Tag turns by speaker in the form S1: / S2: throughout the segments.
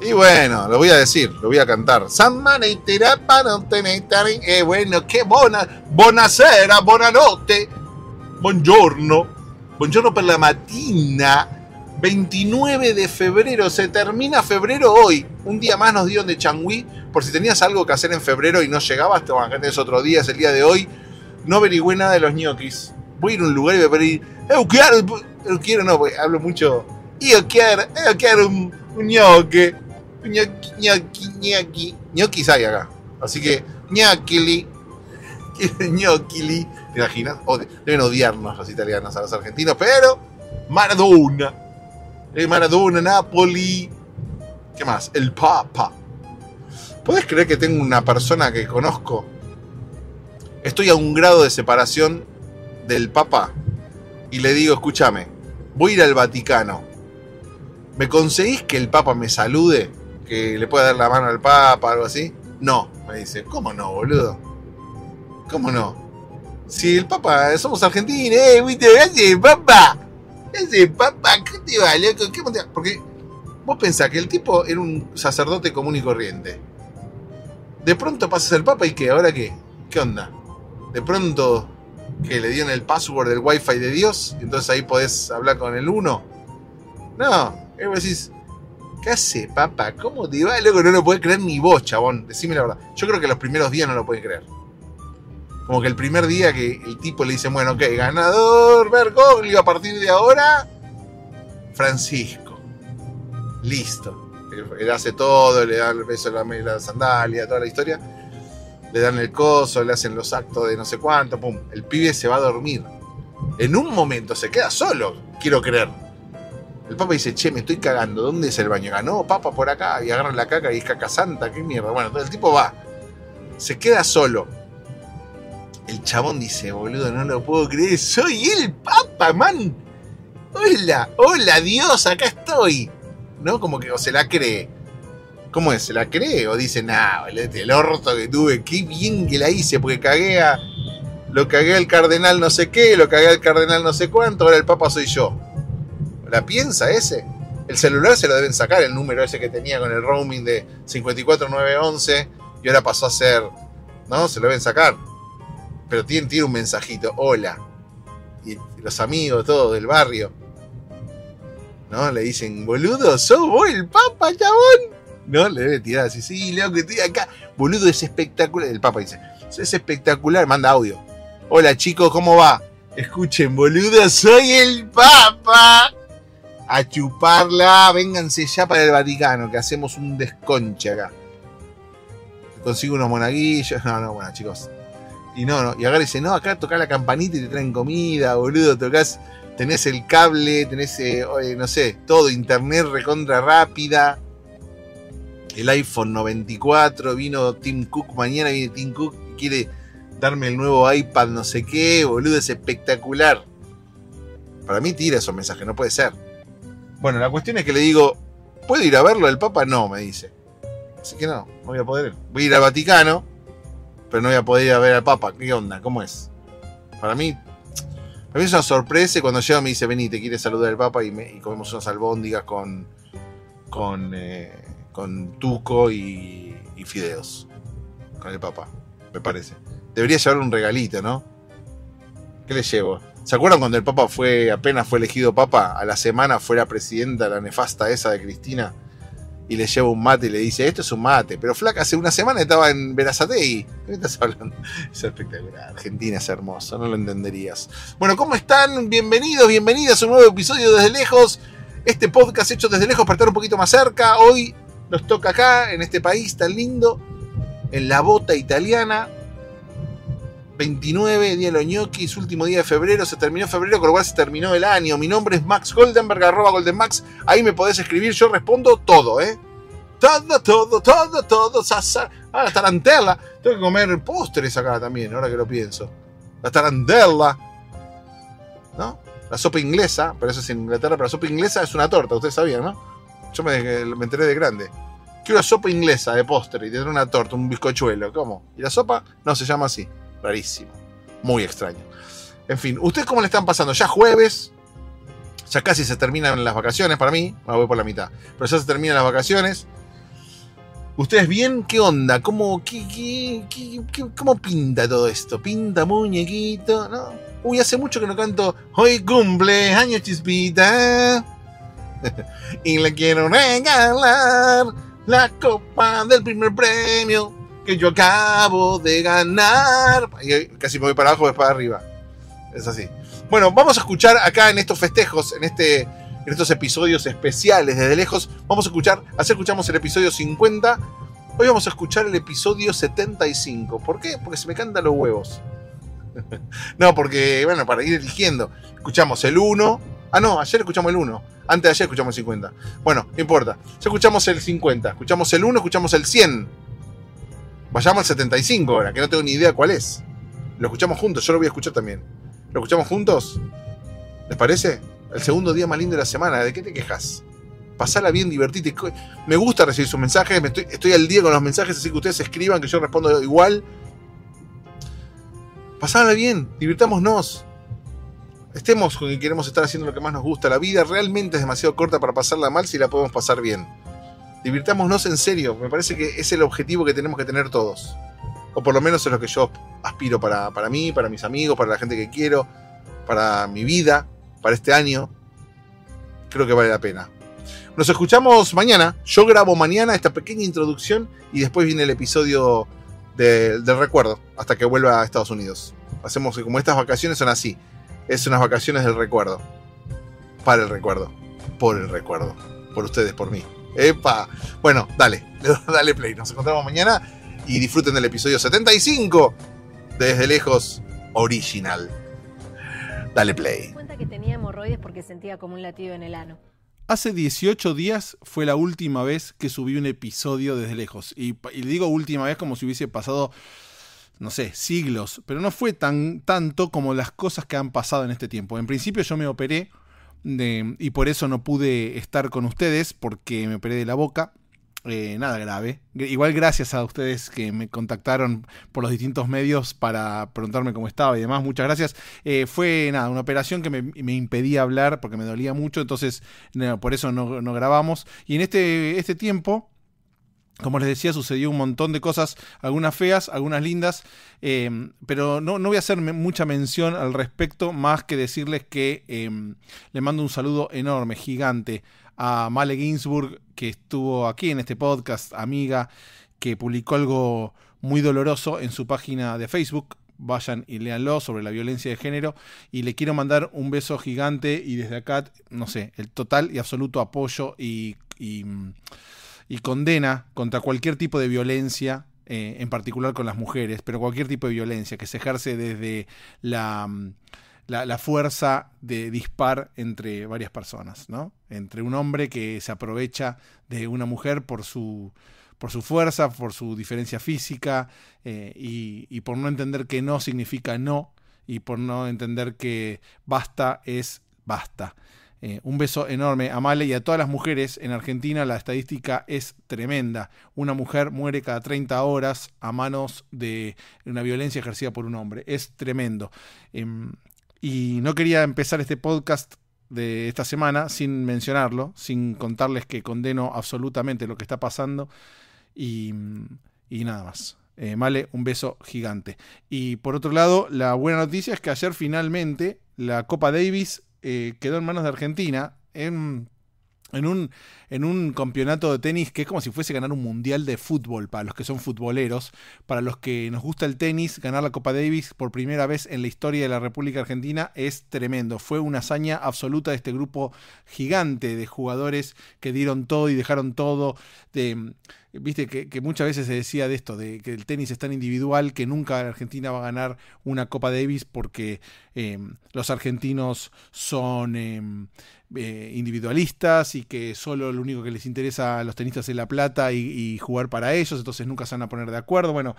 S1: Y bueno, lo voy a decir, lo voy a cantar. San para no Eh, bueno, qué buena. Buonasera, buonanotte. Buongiorno. Buongiorno per la mattina. 29 de febrero, se termina febrero hoy. Un día más nos dieron de Changui. Por si tenías algo que hacer en febrero y no llegabas, te van a otro día, es el día de hoy. No averigüé nada de los ñoquis. Voy a ir a un lugar y voy a pedir. quiero, quiero, no, hablo mucho yo quiero, un, un gnocchi. Un gnocchi, gnocchi, hay acá. Así que, gnocchili. Gnocchili. ¿Te imaginas? deben odiarnos los italianos a los argentinos, pero Maradona. Eh, Maradona, Napoli. ¿Qué más? El Papa. ¿Puedes creer que tengo una persona que conozco? Estoy a un grado de separación del Papa y le digo, escúchame, voy a ir al Vaticano. ¿Me conseguís que el Papa me salude? ¿Que le pueda dar la mano al Papa, algo así? No, me dice, ¿cómo no, boludo? ¿Cómo no? Si el Papa, somos argentinos, ¡eh, viste! ¡Ese Papa! ¡Ese Papa! ¿Qué te va, loco? ¿Qué monta? Porque vos pensás que el tipo era un sacerdote común y corriente. De pronto pasas el Papa y ¿qué? ¿Ahora qué? ¿Qué onda? De pronto que le dieron el password del wifi de Dios, entonces ahí podés hablar con el uno. No, y vos decís, ¿qué hace, papá? ¿Cómo te va? Luego no lo puedes creer ni vos, chabón. Decime la verdad. Yo creo que los primeros días no lo puedes creer. Como que el primer día que el tipo le dice, bueno, ok, ganador Bergoglio a partir de ahora, Francisco. Listo. Él hace todo, le dan el beso a la sandalia, toda la historia. Le dan el coso, le hacen los actos de no sé cuánto, pum. El pibe se va a dormir. En un momento se queda solo, quiero creer el Papa dice, che, me estoy cagando, ¿dónde es el baño? Ganó, ah, no, Papa, por acá, y agarra la caca y es caca santa, qué mierda. Bueno, entonces el tipo va, se queda solo. El chabón dice, boludo, no lo puedo creer, soy el Papa, man. Hola, hola Dios, acá estoy. ¿No? Como que o se la cree. ¿Cómo es? ¿Se la cree? O dice, nah, este, el orto que tuve, qué bien que la hice, porque cagué a... Lo cagué al cardenal no sé qué, lo cagué al cardenal no sé cuánto, ahora el Papa soy yo la piensa ese. El celular se lo deben sacar, el número ese que tenía con el roaming de 54911 y ahora pasó a ser, ¿no? Se lo deben sacar. Pero tiene, tiene un mensajito, hola. Y los amigos, todos del barrio, ¿no? Le dicen, boludo, soy el papa, chabón. No, le debe tirar así, sí, Leo, que estoy acá. Boludo, es espectacular. El papa dice, es espectacular, manda audio. Hola chicos, ¿cómo va? Escuchen, boludo, soy el papa a chuparla, vénganse ya para el Vaticano, que hacemos un desconche acá. Consigo unos monaguillos, no, no, bueno, chicos. Y no, no, y acá dice, no, acá toca la campanita y te traen comida, boludo, tocas, tenés el cable, tenés, eh, eh, no sé, todo, internet recontra rápida. El iPhone 94, vino Tim Cook, mañana viene Tim Cook, quiere darme el nuevo iPad, no sé qué, boludo, es espectacular. Para mí tira esos mensajes, no puede ser. Bueno, la cuestión es que le digo, ¿puedo ir a verlo? El Papa no, me dice. Así que no, no voy a poder Voy a ir al Vaticano, pero no voy a poder ir a ver al Papa. ¿Qué onda? ¿Cómo es? Para mí, para mí es una sorpresa y cuando llega me dice, vení, te quiere saludar el Papa y, me, comemos unas albóndigas con, con, eh, con tuco y, y fideos. Con el Papa, me parece. Debería llevar un regalito, ¿no? ¿Qué le llevo? ¿Se acuerdan cuando el Papa fue, apenas fue elegido Papa, a la semana fue la presidenta, la nefasta esa de Cristina, y le lleva un mate y le dice, esto es un mate, pero flaca, hace una semana estaba en Verazatei. ¿Qué estás hablando? Es espectacular, Argentina es hermosa, no lo entenderías. Bueno, ¿cómo están? Bienvenidos, bienvenidas a un nuevo episodio desde lejos. Este podcast hecho desde lejos para estar un poquito más cerca. Hoy nos toca acá, en este país tan lindo, en la bota italiana, 29, día de los ñoquis, último día de febrero, se terminó febrero, con lo cual se terminó el año. Mi nombre es Max Goldenberg, arroba Max ahí me podés escribir, yo respondo todo, ¿eh? Todo, todo, todo, todo, sasa. Ah, la tarantela. Tengo que comer postres acá también, ahora que lo pienso. La tarantela. ¿No? La sopa inglesa, pero eso es en Inglaterra, pero la sopa inglesa es una torta, ustedes sabían, ¿no? Yo me, enteré de grande. Quiero sopa inglesa de postre y tener una torta, un bizcochuelo, ¿cómo? Y la sopa no se llama así. Rarísimo. Muy extraño. En fin, ¿ustedes cómo le están pasando? Ya jueves, ya casi se terminan las vacaciones para mí. me voy por la mitad. Pero ya se terminan las vacaciones. ¿Ustedes bien? ¿Qué onda? ¿Cómo, pinta todo esto? ¿Pinta muñequito? Uy, hace mucho que no canto Hoy cumple año chispita Y le quiero regalar La copa del primer premio que yo acabo de ganar. casi me voy para abajo, es para arriba. Es así. Bueno, vamos a escuchar acá en estos festejos, en, este, en estos episodios especiales desde lejos, vamos a escuchar, ayer escuchamos el episodio 50, hoy vamos a escuchar el episodio 75. ¿Por qué? Porque se me cantan los huevos. no, porque, bueno, para ir eligiendo, escuchamos el 1, ah no, ayer escuchamos el 1, antes de ayer escuchamos el 50. Bueno, no importa, ya escuchamos el 50, escuchamos el 1, escuchamos el 100. Vayamos al 75 ahora, que no tengo ni idea cuál es. Lo escuchamos juntos, yo lo voy a escuchar también. ¿Lo escuchamos juntos? ¿Les parece? El segundo día más lindo de la semana, ¿de qué te quejas? Pasala bien, divertite. Me gusta recibir sus mensajes, estoy, estoy al día con los mensajes, así que ustedes escriban, que yo respondo igual. Pasala bien, divirtámonos estemos con que queremos estar haciendo lo que más nos gusta. La vida realmente es demasiado corta para pasarla mal si la podemos pasar bien divirtámonos en serio. Me parece que es el objetivo que tenemos que tener todos. O por lo menos es lo que yo aspiro para, para mí, para mis amigos, para la gente que quiero, para mi vida, para este año. Creo que vale la pena. Nos escuchamos mañana. Yo grabo mañana esta pequeña introducción y después viene el episodio del recuerdo hasta que vuelva a Estados Unidos. Hacemos como estas vacaciones son así. Es unas vacaciones del recuerdo. Para el recuerdo. Por el recuerdo. Por ustedes, por mí. Epa. Bueno, dale, dale play. Nos encontramos mañana y disfruten del episodio 75 Desde Lejos Original. Dale play. cuenta que tenía hemorroides porque sentía como un latido en el ano. Hace 18 días fue la última vez que subí un episodio desde lejos. Y, y, digo última vez como si hubiese pasado, no sé, siglos. Pero no fue tan tanto como las cosas que han pasado en este tiempo. En principio yo me operé de, y por eso no pude estar con ustedes porque me operé de la boca. Eh, nada grave. Igual gracias a ustedes que me contactaron por los distintos medios para preguntarme cómo estaba y demás. Muchas gracias. Eh, fue nada, una operación que me, impedía hablar porque me dolía mucho, entonces por eso no, no grabamos. Y en este, este tiempo como les decía, sucedió un montón de cosas, algunas feas, algunas lindas, eh, pero no, voy a hacer mucha mención al respecto, más que decirles que eh, le mando un saludo enorme, gigante, a Male Ginsburg, que estuvo aquí en este podcast, amiga, que publicó algo muy doloroso en su página de Facebook. Vayan y léanlo sobre la violencia de género. Y le quiero mandar un beso gigante y desde acá, no sé, el total y absoluto apoyo y y condena contra cualquier tipo de violencia, eh, en particular con las mujeres, pero cualquier tipo de violencia que se ejerce desde mm, la, fuerza de dispar entre varias personas, ¿no? Entre un hombre que se aprovecha de una mujer por su por su fuerza, por su diferencia física eh, y, y, por no entender que no significa no y por no entender que basta es basta. Eh, un beso enorme a Male y a todas las mujeres. En Argentina la estadística es tremenda. Una mujer muere cada 30 horas a manos de una violencia ejercida por un hombre. Es tremendo. Em, y no quería empezar este podcast de esta semana sin mencionarlo, sin contarles que condeno absolutamente lo que está pasando y, nada más. Eh, Male, un beso gigante. Y por otro lado, la buena noticia es que ayer finalmente la Copa Davis eh, quedó en manos de Argentina en, un, en un campeonato de tenis que es como si fuese ganar un mundial de fútbol para los que son futboleros, para los que nos gusta el tenis, ganar la Copa Davis por primera vez en la historia de la República Argentina es tremendo. Fue una hazaña absoluta de este grupo gigante de jugadores que dieron todo y dejaron todo. De, viste que, muchas veces se decía de esto, de que el tenis es tan individual que nunca Argentina va a ganar una Copa Davis porque em, los argentinos son em, eh, individualistas y que solo lo único que les interesa a los tenistas es la plata y, y jugar para ellos, entonces nunca se van a poner de acuerdo. Bueno,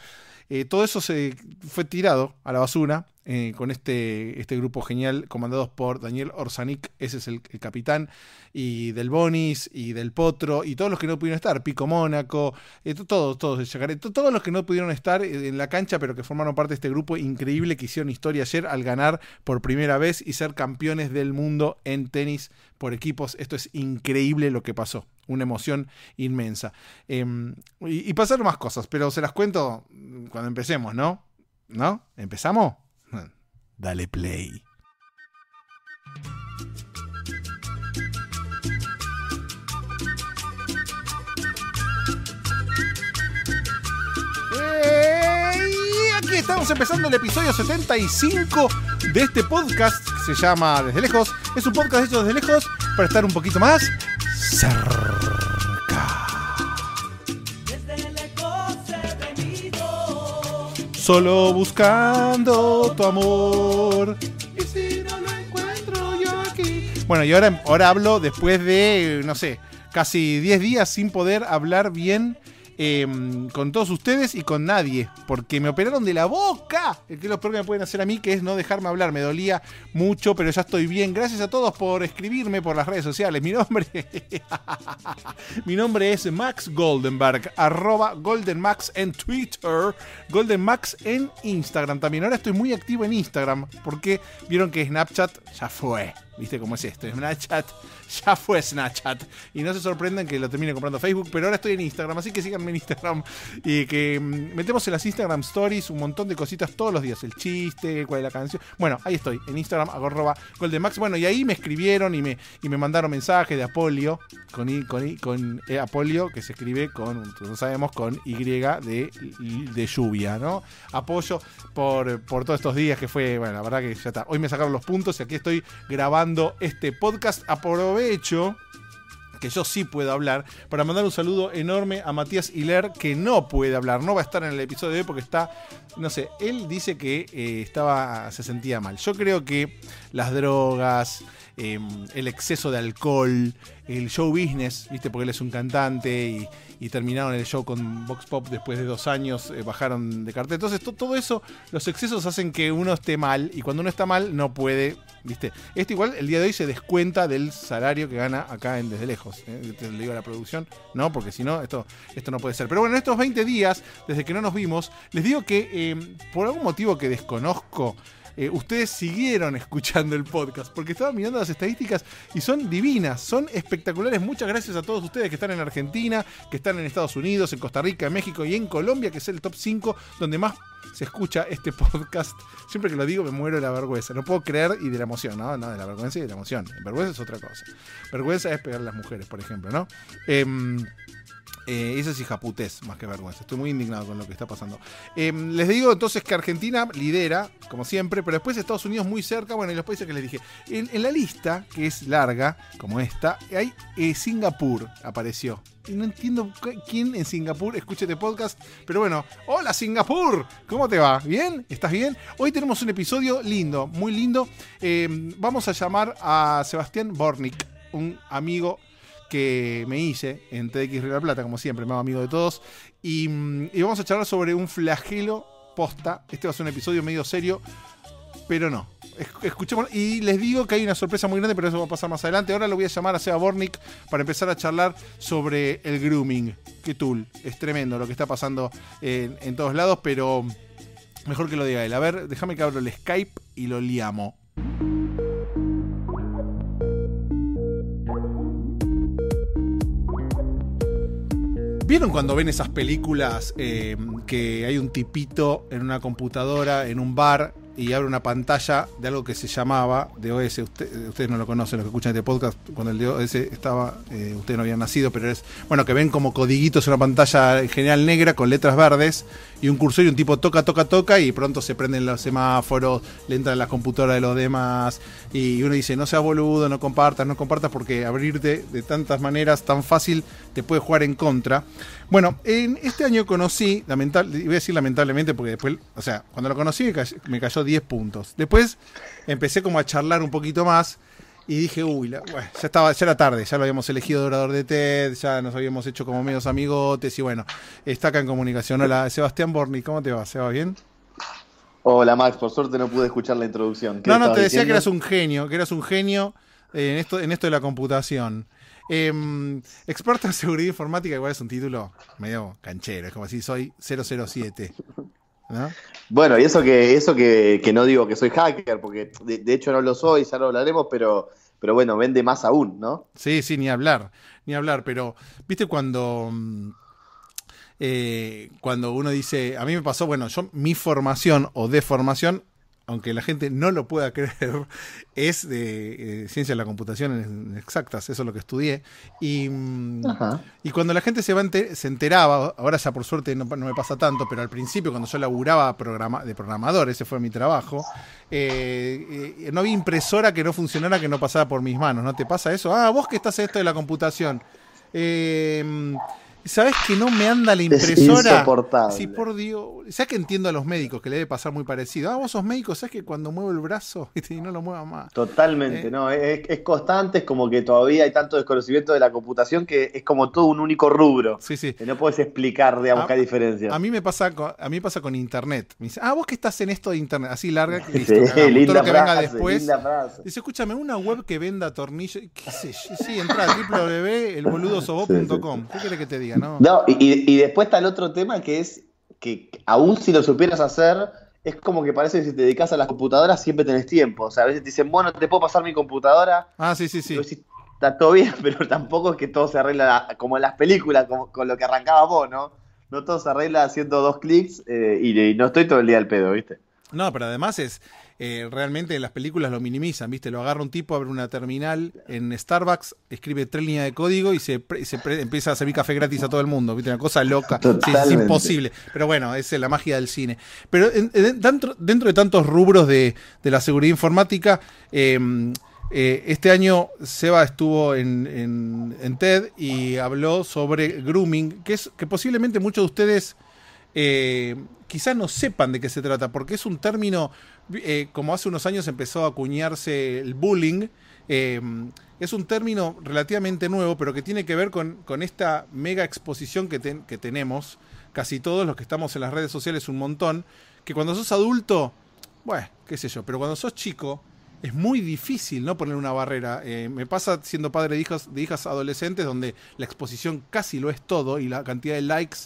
S1: eh, todo eso se fue tirado a la basura eh, con este, este grupo genial comandados por Daniel Orsanic, ese es el, capitán, y del Bonis, y del Potro, y todos los que no pudieron estar, Pico Mónaco, eh, todos, todos, los que no pudieron estar eh, en la cancha, pero que formaron parte de este grupo increíble que hicieron historia ayer al ganar por primera vez y ser campeones del mundo en tenis por equipos. Esto es increíble lo que pasó. Una emoción inmensa. Em, y, y pasaron más cosas, pero se las cuento cuando empecemos, ¿no? ¿No? ¿Empezamos? Dale play. aquí estamos empezando el episodio 75 de este podcast que se llama Desde Lejos. Es un podcast hecho desde lejos para estar un poquito más Cerrado solo buscando tu amor. Y si no lo encuentro yo aquí. Bueno, y ahora, ahora hablo después de, no sé, casi 10 días sin poder hablar bien Em, con todos ustedes y con nadie, porque me operaron de la boca, el que es lo peor que me pueden hacer a mí, que es no dejarme hablar, me dolía mucho, pero ya estoy bien, gracias a todos por escribirme por las redes sociales, mi nombre, mi nombre es Max Goldenberg, arroba Max en Twitter, GoldenMax en Instagram también, ahora estoy muy activo en Instagram, porque vieron que Snapchat ya fue. ¿Viste cómo es esto? Snapchat ya fue Snapchat. Y no se sorprendan que lo termine comprando Facebook, pero ahora estoy en Instagram, así que síganme en Instagram. Y que mm, metemos en las Instagram Stories un montón de cositas todos los días. El chiste, cuál es la canción. Bueno, ahí estoy, en Instagram, de Goldemax. Bueno, y ahí me escribieron y me, y me mandaron mensajes de Apolio, con, I, con, con e, Apolio, que se escribe con, no sabemos, con Y de, de lluvia, ¿no? Apoyo por, por todos estos días que fue, bueno, la verdad que ya está. Hoy me sacaron los puntos y aquí estoy grabando este podcast. Aprovecho que yo sí puedo hablar, para mandar un saludo enorme a Matías Hiler, que no puede hablar, no va a estar en el episodio de hoy porque está, no sé, él dice que eh, estaba, se sentía mal. Yo creo que las drogas, Em, el exceso de alcohol, el show business, ¿viste? Porque él es un cantante y, terminaron el show con Vox Pop después de dos años, eh, bajaron de cartel. Entonces, todo eso, los excesos hacen que uno esté mal y cuando uno está mal no puede, ¿viste? Esto igual el día de hoy se descuenta del salario que gana acá en Desde Lejos. ¿eh? digo a la producción, ¿no? Porque si no, esto, esto no puede ser. Pero bueno, en estos 20 días, desde que no nos vimos, les digo que em, por algún motivo que desconozco, eh, ustedes siguieron escuchando el podcast, porque estaban mirando las estadísticas y son divinas, son espectaculares. Muchas gracias a todos ustedes que están en Argentina, que están en Estados Unidos, en Costa Rica, en México y en Colombia, que es el top 5 donde más se escucha este podcast. Siempre que lo digo me muero de la vergüenza. No puedo creer y de la emoción, ¿no? No, de la vergüenza y de la emoción. Vergüenza es otra cosa. Vergüenza es pegar a las mujeres, por ejemplo, ¿no? Em, eh, eso es hijaputés, más que vergüenza. Estoy muy indignado con lo que está pasando. Eh, les digo entonces que Argentina lidera, como siempre, pero después Estados Unidos muy cerca, bueno, y los países que les dije. En, la lista, que es larga, como esta, hay eh, Singapur, apareció. Y no entiendo quién en Singapur escucha este podcast, pero bueno, hola Singapur, ¿cómo te va? ¿Bien? ¿Estás bien? Hoy tenemos un episodio lindo, muy lindo. vamos a llamar a Sebastián Bornik, un amigo que me hice en TX la Plata, como siempre, me amigo de todos. Mm, y, vamos a charlar sobre un flagelo posta. Este va a ser un episodio medio serio, pero no. Escuchemos. Y les digo que hay una sorpresa muy grande, pero eso va a pasar más adelante. Ahora lo voy a llamar a Seba Bornik para empezar a charlar sobre el grooming. Qué tool. Es tremendo lo que está pasando en, todos lados, pero mejor que lo diga él. A ver, déjame que abro el Skype y lo llamo ¿Vieron cuando ven esas películas eh, que hay un tipito en una computadora, en un bar, y abre una pantalla de algo que se llamaba DOS? Usted, ustedes no lo conocen, los que escuchan este podcast, cuando el OS estaba, eh, ustedes no habían nacido, pero es, bueno, que ven como codiguitos en una pantalla en general negra con letras verdes y un cursor y un tipo toca, toca, toca y pronto se prenden los semáforos, le entran las computadoras de los demás y uno dice, no seas boludo, no compartas, no compartas porque abrirte de tantas maneras tan fácil te puede jugar en contra. Bueno, en este año conocí, lamentable, voy a decir lamentablemente porque después, o sea, cuando lo conocí me cayó, me cayó 10 puntos. Después empecé como a charlar un poquito más y dije, uy, la, ya, estaba, ya era tarde, ya lo habíamos elegido de orador de TED, ya nos habíamos hecho como medios amigotes y bueno, está acá en comunicación. Hola, Sebastián Borni, ¿cómo te va? ¿Se va bien?
S2: Hola Max, por suerte no pude escuchar la introducción. No, no, te decía que eras
S1: un genio, que eras un genio eh, en, esto, en esto de la computación. Em, experto en seguridad informática, igual es un título medio canchero, es como si soy 007.
S2: Bueno, y eso que, eso que, que, no digo que soy hacker, porque de, hecho no lo soy, ya lo hablaremos, pero, pero bueno, vende más aún, ¿no?
S1: Sí, sí, ni hablar, ni hablar, pero viste cuando... Mm, eh, cuando uno dice, a mí me pasó, bueno, yo mi formación o de formación aunque la gente no lo pueda creer, es de eh, ciencia de la computación en exactas, eso es lo que estudié. Y, mm, cuando la gente se, va se enteraba, ahora ya por suerte no, me pasa tanto, pero al principio cuando yo laburaba programa, de programador, ese fue mi trabajo, eh, eh, no había impresora que no funcionara, que no pasara por mis manos, ¿no te pasa eso? Ah, vos que estás esto de la computación. Eh, ¿Sabes que no me anda la impresora? Es Sí, por Dios. sea que entiendo a los médicos que le debe pasar muy parecido? Ah, vos sos médico, ¿sabes que cuando muevo el brazo este, y no lo mueva más?
S2: Totalmente, eh. no. Es, constante, es como que todavía hay tanto desconocimiento de la computación que es como todo un único rubro. Sí, sí. Que no puedes explicar, de a, buscar
S1: diferencia. A mí me pasa con, a mí pasa con internet. Me dice, ah, vos que estás en esto de internet. Así larga, que todo lo que venga después. Dice, escúchame, una web que venda tornillos. Sí, sé Sí, entra a ¿Qué querés que te diga? ¿no?
S2: y, después está el otro tema que es que aún si lo supieras hacer, es como que parece que si te dedicas a las computadoras siempre tenés tiempo. O sea, a veces te dicen, bueno, te puedo pasar mi computadora. Ah, sí, sí, sí. está todo bien, pero tampoco es que todo se arregla como en las películas, como, con lo que arrancaba vos, ¿no? No todo se arregla haciendo dos clics eh, y, y, no estoy todo el día al pedo, ¿viste?
S1: No, pero además es, eh, realmente las películas lo minimizan, ¿viste? Lo agarra un tipo, abre una terminal en Starbucks, escribe tres líneas de código y se, empieza a servir café gratis a todo el mundo, ¿viste? Una cosa loca, es imposible. Pero bueno, es la magia del cine. Pero dentro, de tantos rubros de, la seguridad informática, em, eh, este año Seba estuvo en, TED y habló sobre grooming, que es que posiblemente muchos de ustedes eh, quizás no sepan de qué se trata, porque es un término eh, como hace unos años empezó a acuñarse el bullying, eh, es un término relativamente nuevo, pero que tiene que ver con, esta mega exposición que, que tenemos, casi todos los que estamos en las redes sociales un montón, que cuando sos adulto, bueno, qué sé yo, pero cuando sos chico, es muy difícil no poner una barrera. Eh, me pasa siendo padre de de hijas adolescentes donde la exposición casi lo es todo y la cantidad de likes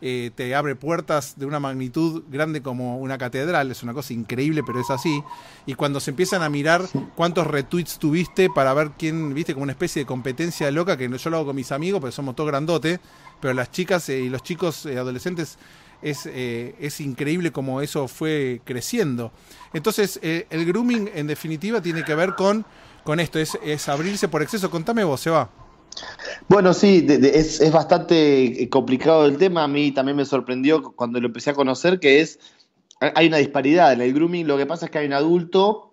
S1: eh, te abre puertas de una magnitud grande como una catedral, es una cosa increíble, pero es así. Y cuando se empiezan a mirar cuántos retweets tuviste para ver quién, viste, como una especie de competencia loca, que yo lo hago con mis amigos, pero somos todos grandote, pero las chicas eh, y los chicos eh, adolescentes es, es, increíble como eso fue creciendo. Entonces, el grooming en definitiva tiene que ver con, con esto, es, es abrirse por exceso. Contame vos, se va.
S2: Bueno, sí, es, bastante eh, complicado el tema. A mí también me sorprendió cuando lo empecé a conocer que es, hay una disparidad en el grooming. Lo que pasa es que hay un adulto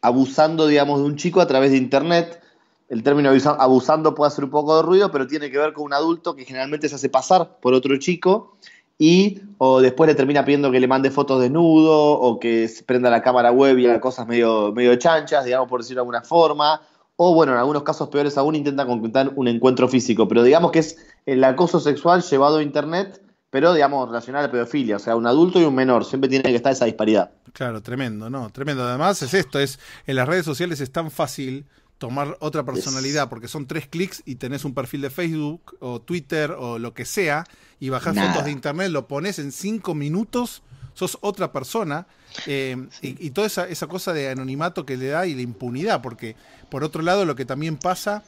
S2: abusando, digamos, de un chico a través de Internet. El término abusando puede hacer un poco de ruido, pero tiene que ver con un adulto que generalmente se hace pasar por otro chico y o después le termina pidiendo que le mande fotos desnudo o que prenda la cámara web y cosas medio, medio chanchas, digamos, por decirlo de alguna forma o bueno, en algunos casos peores aún intenta concretar un encuentro físico, pero digamos que es el acoso sexual llevado a Internet, pero digamos relacionado a la pedofilia, o sea, un adulto y un menor, siempre tiene que estar esa disparidad.
S1: Claro, tremendo, ¿no? Tremendo. Además es esto, es en las redes sociales es tan fácil tomar otra personalidad, porque son tres clics y tenés un perfil de Facebook o Twitter o lo que sea, y bajás fotos de internet, lo pones en cinco minutos sos otra persona, eh, y, toda esa, cosa de anonimato que le da y de impunidad, porque por otro lado lo que también pasa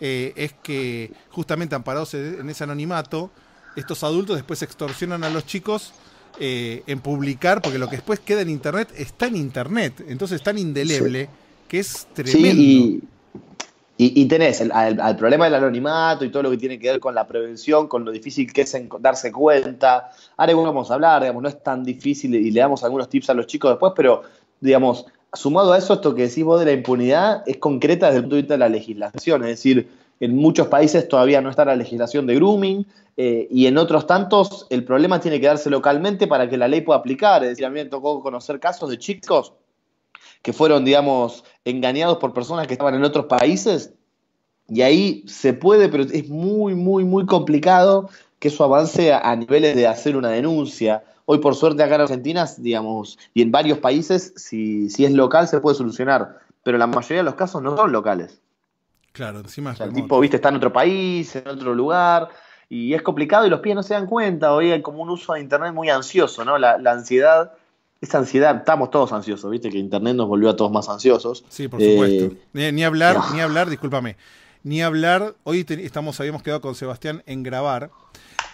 S1: eh, es que justamente amparados en ese anonimato, estos adultos después extorsionan a los chicos eh, en publicar, porque lo que después queda en internet está en internet, entonces es tan indeleble que es tremendo.
S2: Y, tenés el, al, problema del anonimato y todo lo que tiene que ver con la prevención, con lo difícil que es darse cuenta. Ahora vamos a hablar, digamos, no es tan difícil y le damos algunos tips a los chicos después, pero, digamos, sumado a eso, esto que decís vos de la impunidad es concreta desde el punto de vista de la legislación. Es decir, en muchos países todavía no está la legislación de grooming eh, y en otros tantos el problema tiene que darse localmente para que la ley pueda aplicar. Es decir, a mí me tocó conocer casos de chicos que fueron, digamos, engañados por personas que estaban en otros países. Y ahí se puede, pero es muy, muy, muy complicado que eso avance a, niveles de hacer una denuncia. Hoy, por suerte, acá en Argentina, digamos, y en varios países, si, es local, se puede solucionar. Pero la mayoría de los casos no son locales.
S1: Claro, encima
S2: el tipo, viste, está en otro país, en otro lugar, y es complicado y los pies no se dan cuenta. Hoy hay como un uso de Internet muy ansioso, ¿no? la ansiedad esa ansiedad, estamos todos ansiosos, viste que Internet nos volvió a todos más ansiosos. Sí, por supuesto.
S1: Eh, ni, hablar, ni hablar, discúlpame, ni hablar, hoy estamos, habíamos quedado con Sebastián en grabar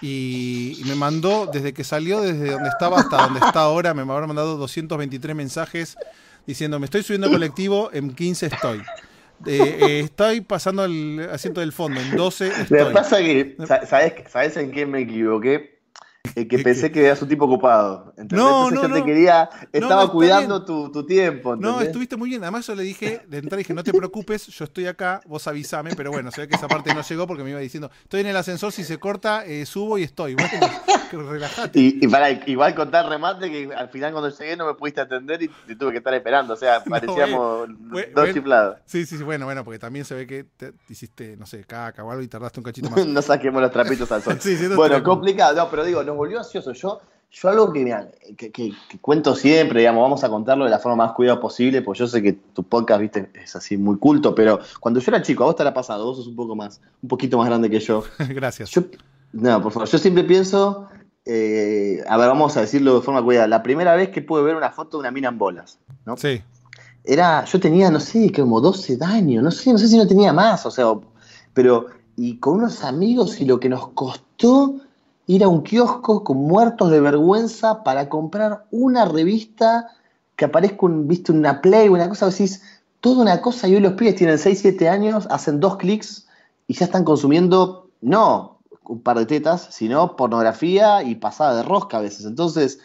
S1: y, me mandó, desde que salió, desde donde estaba hasta donde está ahora, me habrá mandado 223 mensajes diciendo, me estoy subiendo colectivo, en 15 estoy. Eh, eh, estoy pasando al asiento del fondo, en 12 estoy. Me pasa
S2: que, ¿sabes, ¿sabes en qué me equivoqué? Eh, que, pensé que eras un tipo ocupado. No, Entonces no, yo te quería, estaba cuidando tu, tiempo. No, estuviste
S1: muy bien. Además yo le dije, de entrada dije, no te preocupes, yo estoy acá, vos avísame, pero bueno, se ve que esa parte no llegó porque me iba diciendo, estoy en el ascensor, si se corta, eh, subo y estoy. Bueno, relajate.
S2: Y, y, para igual contar remate que al final cuando llegué no me pudiste atender y tuve que estar esperando. O sea, parecíamos eh, dos
S1: Sí, sí, sí, bueno, bueno, porque también se ve que hiciste, no sé, caca o algo y tardaste un cachito más. no saquemos los trapitos al sol. bueno,
S2: complicado, no, pero digo, no volvió ansiosos. Yo, yo algo que, cuento siempre, digamos, vamos a contarlo de la forma más cuidada posible, porque yo sé que tu podcast, viste, es así muy culto, pero cuando yo era chico, a vos te la pasado, vos sos un poco más, un poquito más grande que yo. Gracias. Yo, no, por favor, yo siempre pienso, eh, a ver, vamos a decirlo de forma cuidada, la primera vez que pude ver una foto de una mina en bolas, ¿no? Sí. Era, yo tenía, no sé, como 12 años, no sé, no sé si no tenía más, o sea, pero, y con unos amigos y lo que nos costó ir a un kiosco con muertos de vergüenza para comprar una revista que aparezca, un, viste, una play, una cosa, decís, toda una cosa, y hoy los pibes tienen 6, 7 años, hacen dos clics y ya están consumiendo, no un par de tetas, sino pornografía y pasada de rosca a veces. Entonces,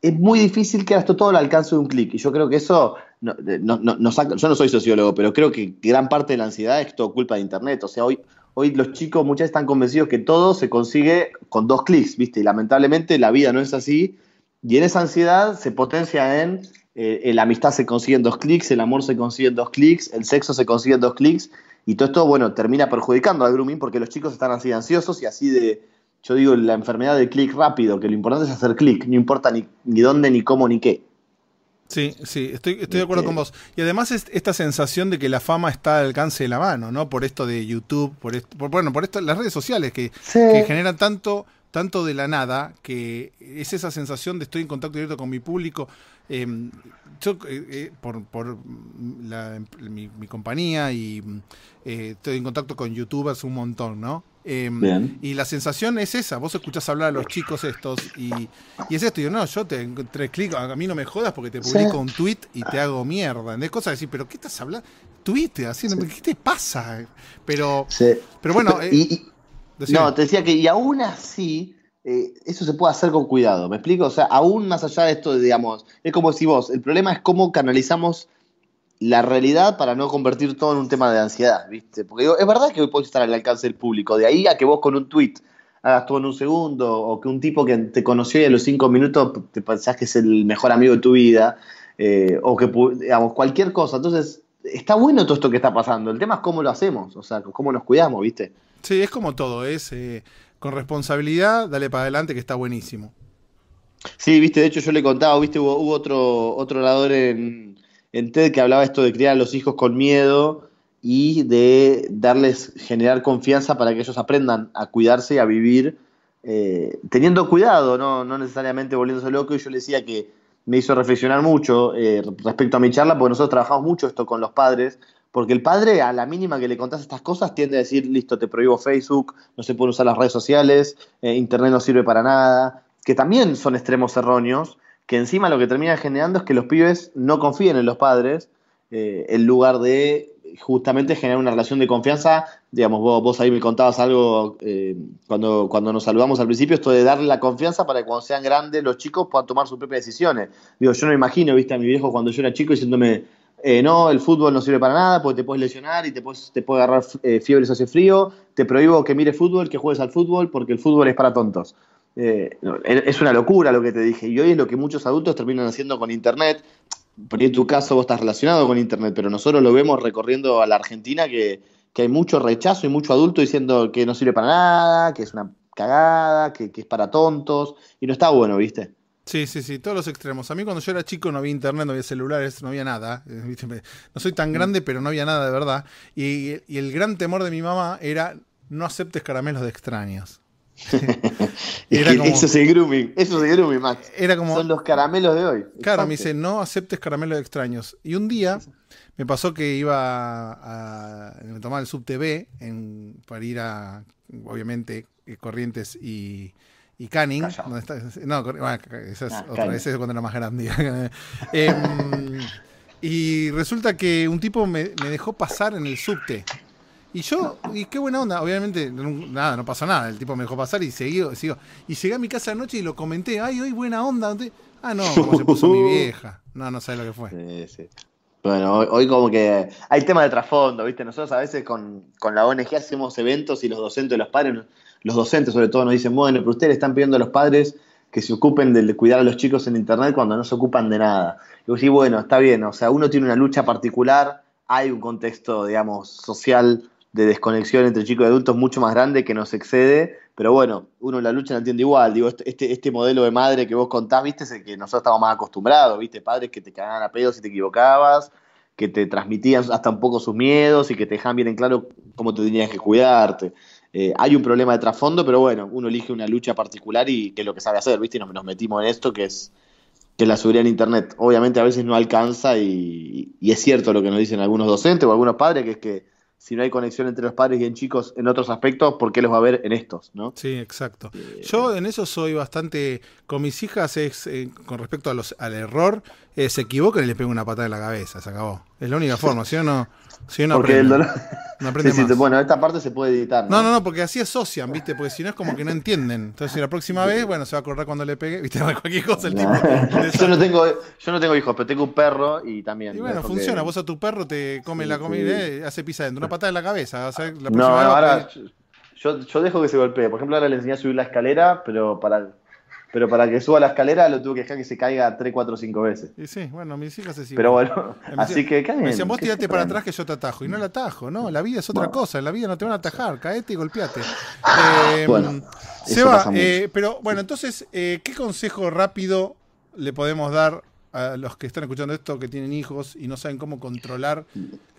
S2: es muy difícil que esto todo al alcance de un clic. Y yo creo que eso, no, no, yo no soy sociólogo, pero creo que gran parte de la ansiedad es todo culpa de Internet. O sea, hoy, hoy los chicos muchas están convencidos que todo se consigue con dos clics, ¿viste? lamentablemente la vida no es así. Y en esa ansiedad se potencia en eh, la amistad se consigue en dos clics, el amor se consigue en dos clics, el sexo se consigue en dos clics. Y todo esto, bueno, termina perjudicando al grooming porque los chicos están así ansiosos y así de, yo digo, la enfermedad del clic rápido, que lo importante es hacer clic, no importa ni, ni dónde, ni cómo, ni qué.
S1: Sí, sí, estoy, estoy de este acuerdo con vos. Y además es esta sensación de que la fama está al alcance de la mano, ¿no? Por esto de YouTube, por, esto, por bueno, por esto las redes sociales que generan tanto tanto de la nada, que es esa sensación de estoy en contacto directo con mi público. Em, yo, eh, eh, por, mi, compañía y eh, estoy en contacto con youtubers un montón, ¿no? Em, y la sensación es esa, vos escuchás hablar a los chicos estos y, y es esto, yo no, yo te tres clics, a mí no me jodas porque te publico un tweet y te hago mierda, es cosa de decir, pero ¿qué estás hablando? Tweet, haciendo, ¿qué te pasa? Pero, pero bueno... No, te decía que, y aún así, eh, eso se
S2: puede hacer con cuidado, ¿me explico? O sea, aún más allá de esto, digamos, es como si vos, el problema es cómo canalizamos la realidad para no convertir todo en un tema de ansiedad, ¿viste? Porque es verdad que hoy podés estar al alcance del público, de ahí a que vos con un tweet hagas todo en un segundo, o que un tipo que te conoció y a los cinco minutos te pensás que es el mejor amigo de tu vida, eh, o que, digamos, cualquier cosa. Entonces, está bueno todo esto que está pasando. El tema es cómo lo hacemos, o sea, cómo nos cuidamos, ¿viste?
S1: Sí, es como todo, es eh, con responsabilidad, dale para adelante que está buenísimo.
S2: Sí, viste, de hecho yo le contaba, viste, hubo, otro, otro orador en, en TED que hablaba esto de criar a los hijos con miedo y de darles, generar confianza para que ellos aprendan a cuidarse y a vivir eh, teniendo cuidado, no, no necesariamente volviéndose loco. Y yo le decía que me hizo reflexionar mucho eh, respecto a mi charla, porque nosotros trabajamos mucho esto con los padres porque el padre, a la mínima que le contás estas cosas, tiende a decir, listo, te prohíbo Facebook, no se pueden usar las redes sociales, eh, Internet no sirve para nada, que también son extremos erróneos, que encima lo que termina generando es que los pibes no confíen en los padres, eh, en lugar de justamente generar una relación de confianza. Digamos, vos, ahí me contabas algo eh, cuando, cuando nos saludamos al principio, esto de darle la confianza para que cuando sean grandes los chicos puedan tomar sus propias decisiones. Digo, yo no imagino, viste, a mi viejo cuando yo era chico diciéndome eh, no, el fútbol no sirve para nada porque te puedes lesionar y te, puedes, te puede agarrar eh, fiebres hace frío, te prohíbo que mires fútbol, que juegues al fútbol porque el fútbol es para tontos. Eh, e, es una locura lo que te dije y hoy es lo que muchos adultos terminan haciendo con Internet. Porque en tu caso vos estás relacionado con Internet, pero nosotros lo vemos recorriendo a la Argentina que, hay mucho rechazo y mucho adulto diciendo que no sirve para nada, que es una cagada, que es para tontos y no está bueno, ¿viste?
S1: Sí, sí, sí, todos los extremos. A mí cuando yo era chico no había internet, no había celulares, no había nada. Eh, no soy tan mm. grande, pero no había nada de verdad. Y, el gran temor de mi mamá era no aceptes caramelos de extraños.
S2: eso es el grooming,
S1: eso es el grooming, Max. Era Son los caramelos de hoy. Claro, me dice, no aceptes caramelos de extraños. Y un día me pasó que iba a, tomar el subtv en, para ir a, obviamente, eh, Corrientes y y Canning. ¿dónde está? No, bueno, esa es ah, otra vez, cuando era más grande. Em, y resulta que un tipo me, dejó pasar en el subte. Y yo, y qué buena onda, obviamente, nada, no pasó nada. El tipo me dejó pasar y seguí, siguió. Y llegué a mi casa anoche y lo comenté. Ay, hoy buena onda. Ah, no, se puso mi vieja. No, no sabe lo que fue.
S2: Bueno, hoy, como que hay tema de trasfondo, ¿viste? Nosotros a veces con, con, la ONG hacemos eventos y los docentes y los padres los docentes sobre todo nos dicen, bueno, pero ustedes están pidiendo a los padres que se ocupen de cuidar a los chicos en Internet cuando no se ocupan de nada. Y vos decís, bueno, está bien, o sea, uno tiene una lucha particular, hay un contexto, digamos, social de desconexión entre chicos y adultos mucho más grande que nos excede, pero bueno, uno la lucha la entiende igual. Digo, este, este, este modelo de madre que vos contás, viste, es el que nosotros estamos más acostumbrados, viste, padres que te cagaban a pedos si te equivocabas, que te transmitían hasta un poco sus miedos y que te dejaban bien en claro cómo te tenías que cuidarte. Eh, hay un problema de trasfondo, pero bueno, uno elige una lucha particular y que es lo que sabe hacer, ¿viste? Y nos, metimos en esto que es que la seguridad en Internet. Obviamente a veces no alcanza y, es cierto lo que nos dicen algunos docentes o algunos padres, que es que si no hay conexión entre los padres y en chicos en otros aspectos, ¿por qué los va a ver en estos?
S1: ¿no? Sí, exacto. Eh, Yo en eso soy bastante. Con mis hijas es eh, con respecto a los, al error, se equivoca y le pego una patada en la cabeza, se acabó. Es la única forma, si no, si no porque el no aprende bueno, esta parte se puede editar. ¿no? ¿no? no, porque así asocian, ¿viste? Porque si no es como que no entienden. Entonces, si la próxima vez, bueno, se va a acordar cuando le pegue, ¿viste?
S2: Cualquier cosa el tipo. yo, no tengo, yo no tengo hijos, pero tengo un perro y también. Y bueno, funciona. Vos
S1: a tu perro te come la comida, y hace pisa dentro, una patada en la cabeza. no, ahora.
S2: Yo, yo dejo que se golpee. Por ejemplo, ahora le enseñé a subir la escalera, pero para pero para que suba la escalera lo tuve que dejar que se caiga 3, 4, 5 veces.
S1: Y sí, bueno, mis hijas se Pero bueno, así que caen. Me vos tirate para atrás que yo te atajo. Y no la atajo, no. La vida es otra cosa. la vida no te van a atajar. Caete y golpeate. Eh, bueno,
S3: Seba, eh,
S1: pero bueno, entonces, eh, ¿qué consejo rápido le podemos dar a los que están escuchando esto que tienen hijos y no saben cómo controlar,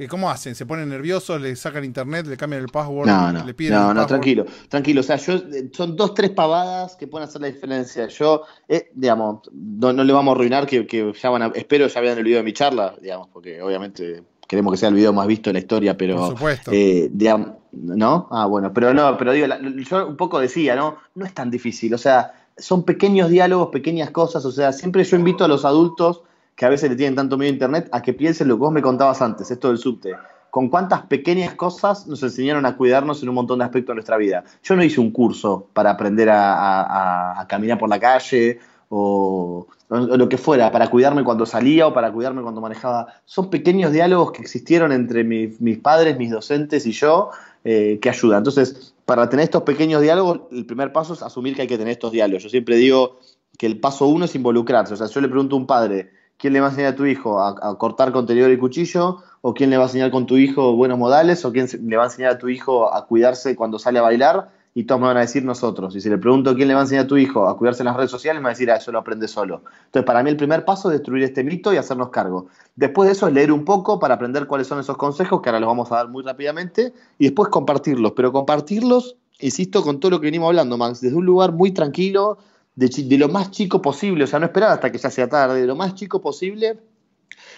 S1: ¿cómo hacen? ¿Se ponen nerviosos? ¿Le sacan internet? ¿Le cambian el password? No, no, no, tranquilo, tranquilo. O sea, eh, son dos, tres pavadas que pueden hacer la diferencia.
S2: Yo, eh, digamos, no, le vamos a arruinar que, ya van a, espero ya vean el video de mi charla, digamos, porque obviamente queremos que sea el video más visto en la historia, pero... Eh, digamos, ¿No? Ah, bueno, pero no, pero digo, yo un poco decía, ¿no? No es tan difícil, o sea son pequeños diálogos, pequeñas cosas, o sea, siempre yo invito a los adultos que a veces le tienen tanto miedo a Internet a que piensen lo que vos me contabas antes, esto del subte. Con cuántas pequeñas cosas nos enseñaron a cuidarnos en un montón de aspectos de nuestra vida. Yo no hice un curso para aprender a, caminar por la calle o, lo que fuera, para cuidarme cuando salía o para cuidarme cuando manejaba. Son pequeños diálogos que existieron entre mis padres, mis docentes y yo eh, que ayudan. Entonces, para tener estos pequeños diálogos, el primer paso es asumir que hay que tener estos diálogos. Yo siempre digo que el paso uno es involucrarse. O sea, yo le pregunto a un padre, ¿quién le va a enseñar a tu hijo a, cortar con tenedor y cuchillo? ¿O quién le va a enseñar con tu hijo buenos modales? ¿O quién le va a enseñar a tu hijo a cuidarse cuando sale a bailar? y todos me van a decir nosotros. Y si le pregunto quién le va a enseñar a tu hijo a cuidarse en las redes sociales, me va a decir, ah, eso lo aprende solo. Entonces, para mí el primer paso es destruir este mito y hacernos cargo. Después de eso leer un poco para aprender cuáles son esos consejos, que ahora los vamos a dar muy rápidamente, y después compartirlos. Pero compartirlos, insisto, con todo lo que venimos hablando, Max, desde un lugar muy tranquilo, de, lo más chico posible, o sea, no esperar hasta que ya sea tarde, de lo más chico posible,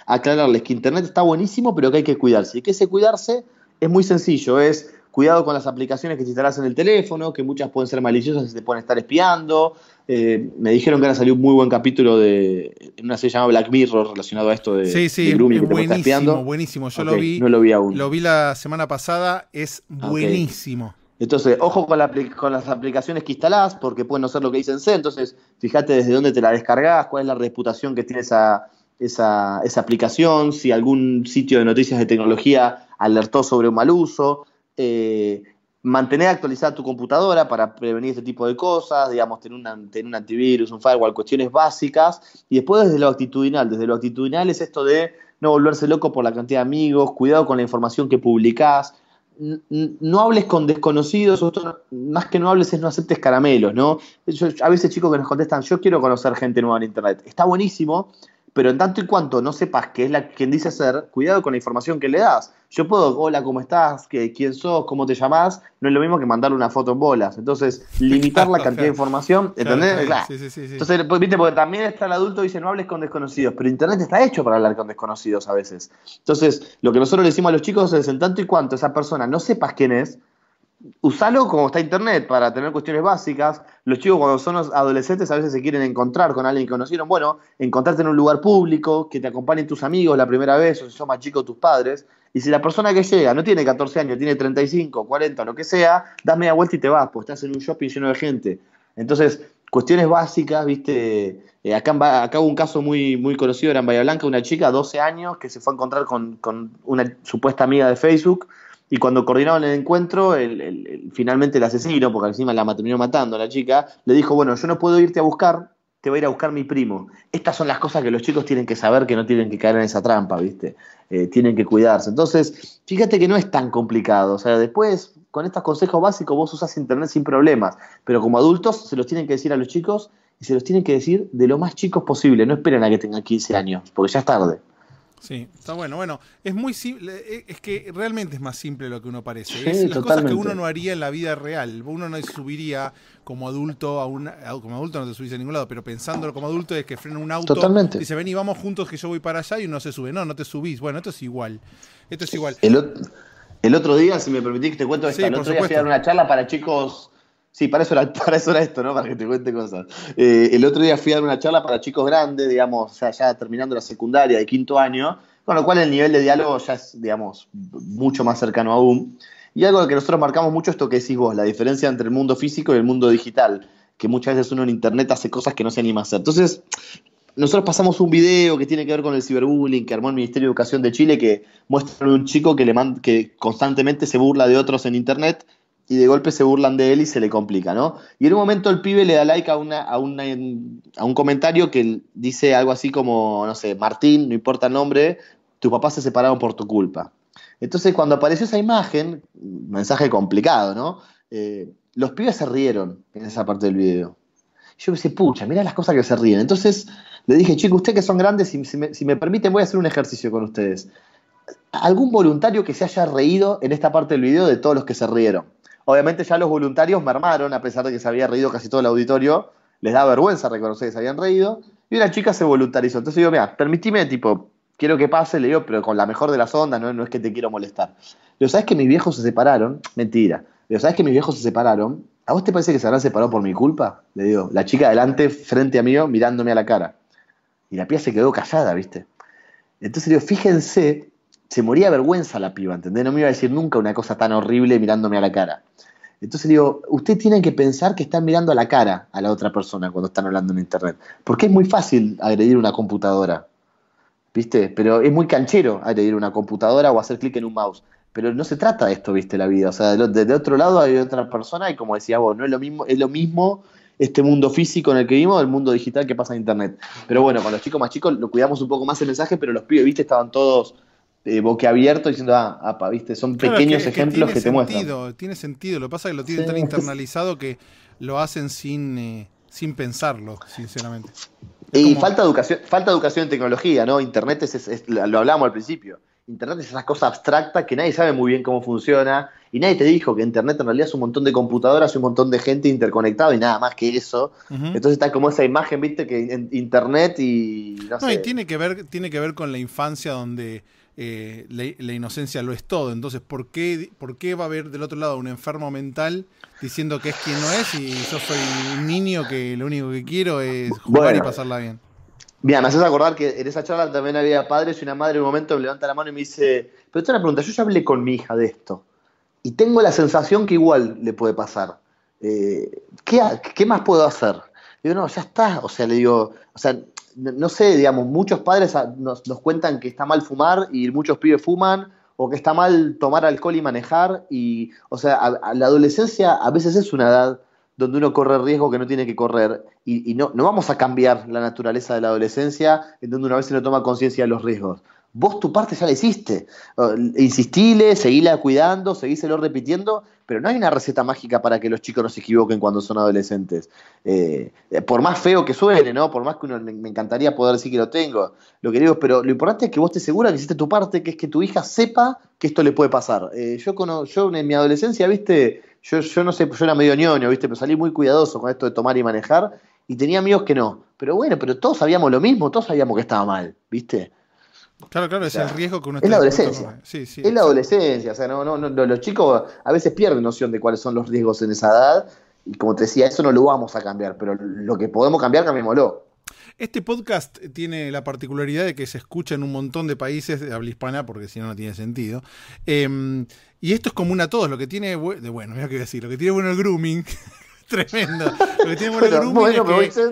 S2: aclararles que Internet está buenísimo, pero que hay que cuidarse. ¿Y que ese cuidarse? Es muy sencillo, es Cuidado con las aplicaciones que te instalas en el teléfono, que muchas pueden ser maliciosas y te pueden estar espiando. Eh, me dijeron que ahora salió un muy buen capítulo de una serie llamada Black Mirror relacionado a esto de, sí, sí, es buenísimo, buenísimo. Yo lo vi. No lo vi aún.
S1: Lo vi la semana pasada, es ah, buenísimo.
S2: Entonces, ojo con, las aplicaciones que instalás, porque pueden no ser lo que dicen ser. Entonces, fíjate desde dónde te la descargas, cuál es la reputación que tiene esa aplicación, si algún sitio de noticias de tecnología alertó sobre un mal uso. Eh, mantener actualizada tu computadora para prevenir este tipo de cosas, digamos, tener, un antivirus, un firewall, cuestiones básicas. Y después desde lo actitudinal, desde lo actitudinal es esto de no volverse loco por la cantidad de amigos, cuidado con la información que publicás, no hables con desconocidos, más que no hables es no aceptes caramelos, ¿no? a veces chicos que nos contestan, yo quiero conocer gente nueva en Internet. Está buenísimo, pero en tanto y cuanto no sepas qué es la quien dice ser, cuidado con la información que le das. Yo puedo, hola, ¿cómo estás? ¿Quién sos? ¿Cómo te llamás? No es lo mismo que mandarle una foto en bolas. Entonces, limitar la cantidad de información, ¿entendés? Claro,
S3: Sí,
S1: sí, sí, Entonces,
S2: pues, viste, porque también está el adulto y dice, no hables con desconocidos, pero Internet está hecho para hablar con desconocidos a veces. Entonces, lo que nosotros le decimos a los chicos es, en tanto y cuanto esa persona no sepas quién es, usalo como está internet para tener cuestiones básicas. Los chicos cuando son adolescentes a veces se quieren encontrar con alguien que conocieron. Bueno, encontrarte en un lugar público, que te acompañen tus amigos la primera vez, o si son más chicos tus padres. Y si la persona que llega no tiene 14 años, tiene 35, 40, lo que sea, das media vuelta y te vas, pues estás en un shopping lleno de gente. Entonces, cuestiones básicas, viste, eh, acá, hubo un caso muy, muy conocido, era en Bahía Blanca, una chica, 12 años, que se fue a encontrar con una supuesta amiga de Facebook y cuando coordinaban el encuentro, el, finalmente el asesino, porque encima la terminó matando a la chica, le dijo, bueno, yo no puedo irte a buscar, te voy a ir a buscar mi primo. Estas son las cosas que los chicos tienen que saber, que no tienen que caer en esa trampa, ¿viste? Eh, tienen que cuidarse. Entonces, fíjate que no es tan complicado. O sea, después, con estos consejos básicos, vos usás internet sin problemas. Pero como adultos, se los tienen que decir a los chicos y se los tienen que decir de lo más chicos posible. No esperen a que tengan 15 años, porque ya es tarde.
S1: Sí, está bueno. Bueno, es muy simple, eh, eh, es que realmente es más simple lo que uno parece. es las cosas que uno no haría en la vida real. Uno no subiría como adulto a un como adulto no te subís a ningún lado, pero pensándolo como adulto es que frena un auto Totalmente. y se ven y vamos juntos que yo voy para allá y uno se sube. No, no te subís. Bueno, esto es igual. Esto es igual.
S2: El, otro día, si me permitís que te cuento, esto, el otro día fui a dar una charla para chicos Sí, para eso, era, esto, ¿no? Para que te cuente cosas. Eh, el otro día fui a dar una charla para chicos grandes, digamos, ya, terminando la secundaria de quinto año, con lo cual el nivel de diálogo ya es, digamos, mucho más cercano aún. Y algo que nosotros marcamos mucho es que decís vos, la diferencia entre el mundo físico y el mundo digital, que muchas veces uno en Internet hace cosas que no se anima a hacer. Entonces, nosotros pasamos un video que tiene que ver con el ciberbullying que armó el Ministerio de Educación de Chile, que muestra a un chico que, que constantemente se burla de otros en Internet y de golpe se burlan de él y se le complica, ¿no? Y en un momento el pibe le da like a, una, a, un comentario que dice algo así como, no sé, Martín, no importa el nombre, tus papás se separaron por tu culpa. Entonces cuando apareció esa imagen, mensaje complicado, ¿no? Eh, los pibes se rieron en esa parte del video. Yo me pensé, pucha, mira las cosas que se ríen. Entonces le dije, chico, ustedes que son grandes, si me permiten voy a hacer un ejercicio con ustedes. ¿Algún voluntario que se haya reído en esta parte del video de todos los que se rieron? Obviamente ya los voluntarios mermaron, a pesar de que se había reído casi todo el auditorio, les da vergüenza reconocer que se habían reído, y una chica se voluntarizó. Entonces digo, mira, permítime, tipo, quiero que pase, le digo, pero con la mejor de las ondas, no, es que te quiero molestar. Le ¿sabes que mis viejos se separaron? Mentira. Le ¿sabes que mis viejos se separaron? ¿A vos te parece que se habrán separado por mi culpa? Le digo, la chica adelante, frente a mí, mirándome a la cara. Y la pía se quedó callada, ¿viste? Entonces le digo, fíjense se moría de vergüenza la piba, ¿entendés? No me iba a decir nunca una cosa tan horrible mirándome a la cara. Entonces digo, usted tiene que pensar que están mirando a la cara a la otra persona cuando están hablando en internet. Porque es muy fácil agredir una computadora. ¿Viste? Pero es muy canchero agredir una computadora o hacer clic en un mouse. Pero no se trata de esto, ¿viste? La vida. O sea, de, otro lado hay otra persona y como decía vos, no es lo mismo, es lo mismo este mundo físico en el que vivimos, el mundo digital que pasa en internet. Pero bueno, con los chicos más chicos lo cuidamos un poco más el mensaje, pero los pibes, ¿viste? Estaban todos eh, abierto diciendo, ah, apa, ¿viste? Son pequeños ejemplos que, te muestran.
S1: Tiene sentido, lo que pasa es que lo tienen tan internalizado que lo hacen sin, eh, sin pensarlo, sinceramente. y falta
S2: educación, falta educación en tecnología, ¿no? Internet es, lo hablábamos al principio. Internet es esa cosa abstracta que nadie sabe muy bien cómo funciona y nadie te dijo que Internet en realidad es un montón de computadoras y un montón de gente interconectada y nada más que eso. Entonces está como esa imagen, viste, que Internet y no, y tiene
S1: que ver, tiene que ver con la infancia donde eh, la, inocencia lo es todo. Entonces, ¿por qué, ¿por qué va a haber del otro lado un enfermo mental diciendo que es quien no es y yo soy un niño que lo único que quiero es jugar y pasarla bien?
S2: Bien, me haces acordar que en esa charla también había padres y una madre en un momento me levanta la mano y me dice, pero esta es una pregunta, yo ya hablé con mi hija de esto y tengo la sensación que igual le puede pasar. Eh, ¿qué, ¿Qué más puedo hacer? Digo, no, ya está. O sea, le digo, o sea, no sé, digamos, muchos padres ah, nos, cuentan que está mal fumar y muchos pibes fuman, o que está mal tomar alcohol y manejar, y, o sea, la adolescencia a veces es una edad donde uno corre riesgo que no tiene que correr, y, no, no, vamos a cambiar la naturaleza de la adolescencia, en donde una vez se no toma conciencia de los riesgos vos tu parte ya la hiciste. insistile, seguíla cuidando, seguíselo repitiendo, pero no hay una receta mágica para que los chicos no se equivoquen cuando son adolescentes. Eh, por más feo que suene, ¿no? Por más que uno, me, encantaría poder decir que lo tengo, lo que pero lo importante es que vos te segura que hiciste tu parte, que es que tu hija sepa que esto le puede pasar. Eh, yo, yo en mi adolescencia, viste, yo, yo no sé, yo era medio ñoño, viste, pero salí muy cuidadoso con esto de tomar y manejar y tenía amigos que no. Pero bueno, pero todos sabíamos lo mismo, todos sabíamos que estaba mal, ¿viste?
S1: Claro, claro, es el riesgo que uno está Es la adolescencia. es
S2: la adolescencia. O sea, no, no, los chicos a veces pierden noción de cuáles son los riesgos en esa edad. Y como te decía, eso no lo vamos a cambiar, pero lo que podemos cambiar, cambiémoslo.
S1: Este podcast tiene la particularidad de que se escucha en un montón de países de habla hispana, porque si no, no tiene sentido. Em, y esto es común a todos. Lo que tiene, bueno, mira decir, lo que tiene bueno el grooming, Tremendo. Lo que tiene un bueno que,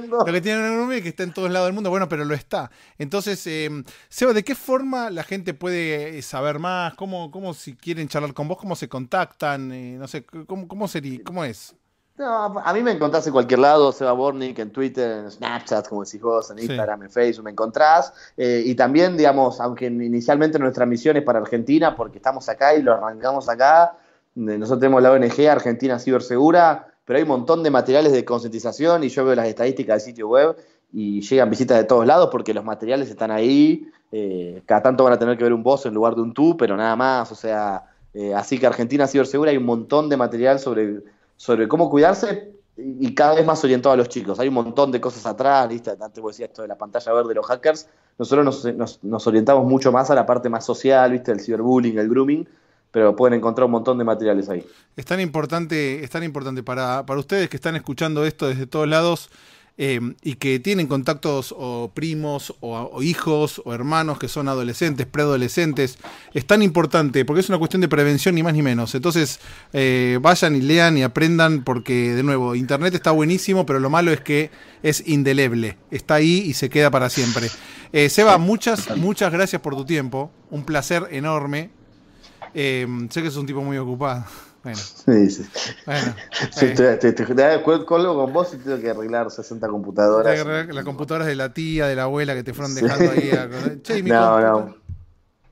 S1: lo que tiene que está en todos lados del mundo. Bueno, pero lo está. Entonces, eh, Seba, ¿de qué forma la gente puede eh, saber más? ¿Cómo, cómo si quieren charlar con vos, cómo se contactan? Eh, no sé, ¿cómo, sería, cómo es?
S3: a
S2: mí me encontrás en cualquier lado, Seba Bornik, en Twitter, en Snapchat, como decís vos, en Instagram, en Facebook, me encontrás. y también, digamos, aunque inicialmente nuestra misión es para Argentina, porque estamos acá y lo arrancamos acá, nosotros tenemos la ONG Argentina Cibersegura, pero hay un montón de materiales de concientización y yo veo las estadísticas del sitio web y llegan visitas de todos lados porque los materiales están ahí, eh, cada tanto van a tener que ver un vos en lugar de un tú, pero nada más, o sea, eh, así que Argentina Cibersegura hay un montón de material sobre, sobre cómo cuidarse y cada vez más orientado a los chicos. Hay un montón de cosas atrás, lista, antes vos decías esto de la pantalla verde de los hackers, nosotros nos, nos, orientamos mucho más a la parte más social, viste, el ciberbullying, el grooming, pero pueden encontrar un montón de materiales ahí.
S1: Es tan importante, es tan importante para, para ustedes que están escuchando esto desde todos lados. Eh, y que tienen contactos o primos o, hijos o hermanos que son adolescentes, preadolescentes, es tan importante porque es una cuestión de prevención ni más ni menos. Entonces eh, vayan y lean y aprendan porque de nuevo, Internet está buenísimo, pero lo malo es que es indeleble, está ahí y se queda para siempre. Eh, Seba, muchas, muchas gracias por tu tiempo, un placer enorme eh, sé que es un tipo muy ocupado. Bueno.
S2: Sí, sí.
S1: Bueno, sí, te,
S2: con vos y tengo que arreglar 60 computadoras.
S1: Las computadoras de la tía, de la abuela que te fueron dejando ahí. Che, mi no, no.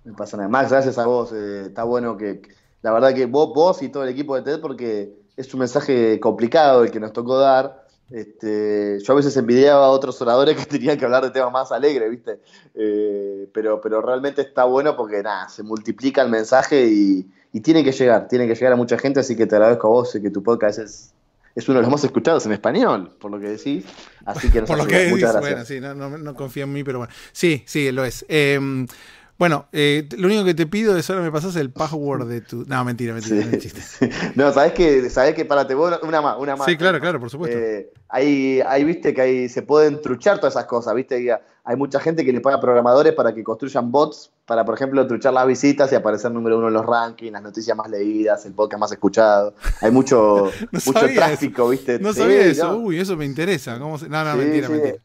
S2: No pasa nada. Max, gracias a vos. Eh, está bueno que. La verdad que vos, vos y todo el equipo de TED, porque es un mensaje complicado el que nos tocó dar este, yo a veces envidiaba a otros oradores que tenían que hablar de temas más alegres, ¿viste? Eh, pero, pero realmente está bueno porque nada, se multiplica el mensaje y, tiene que llegar, tiene que llegar a mucha gente, así que te agradezco a vos y que tu podcast es, uno de los más escuchados en español, por lo que decís. Así que por lo que Bueno,
S1: sí, no, no, confía en mí, pero bueno. Sí, sí, lo es. Em, bueno, eh, lo único que te pido es ahora me pasas el password de tu. No, mentira, mentira. un chiste.
S2: no, sabes que, sabes que para te voy una más, una más. Sí, claro, claro, por supuesto. Eh, ahí, ahí viste que ahí se pueden truchar todas esas cosas, viste hay mucha gente que le paga programadores para que construyan bots para, por ejemplo, truchar las visitas y aparecer número uno en los rankings, las noticias más leídas, el podcast más escuchado. Hay mucho, tráfico, viste. No sabía eso,
S1: uy, eso me interesa. ¿Cómo se... No, no, mentira, mentira.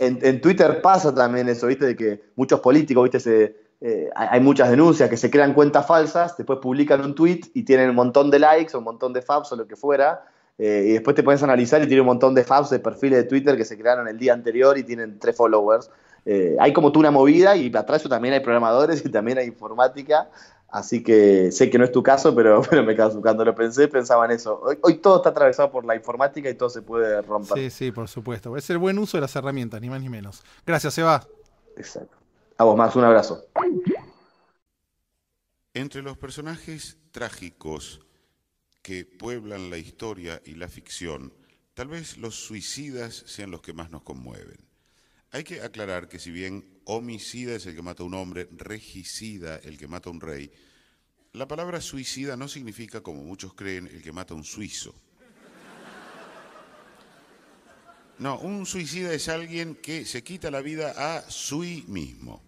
S2: En, en Twitter pasa también eso, viste, de que muchos políticos, viste, se eh, hay muchas denuncias que se crean cuentas falsas, después publican un tweet y tienen un montón de likes o un montón de faps o lo que fuera, eh, y después te puedes analizar y tiene un montón de faps de perfiles de Twitter que se crearon el día anterior y tienen tres followers. Eh, hay como tú una movida y atrás yo también hay programadores y también hay informática, así que sé que no es tu caso, pero, pero me quedo cuando lo pensé pensaba en eso. Hoy, hoy, todo está atravesado por la informática y todo se puede romper. Sí,
S1: sí, por supuesto. Es el buen uso de las herramientas, ni más ni menos. Gracias, Seba. Exacto.
S2: A vos, más un abrazo.
S4: Entre los personajes trágicos que pueblan la historia y la ficción, tal vez los suicidas sean los que más nos conmueven. Hay que aclarar que si bien homicida es el que mata a un hombre, regicida el que mata a un rey, la palabra suicida no significa, como muchos creen, el que mata a un suizo. No, un suicida es alguien que se quita la vida a sí mismo.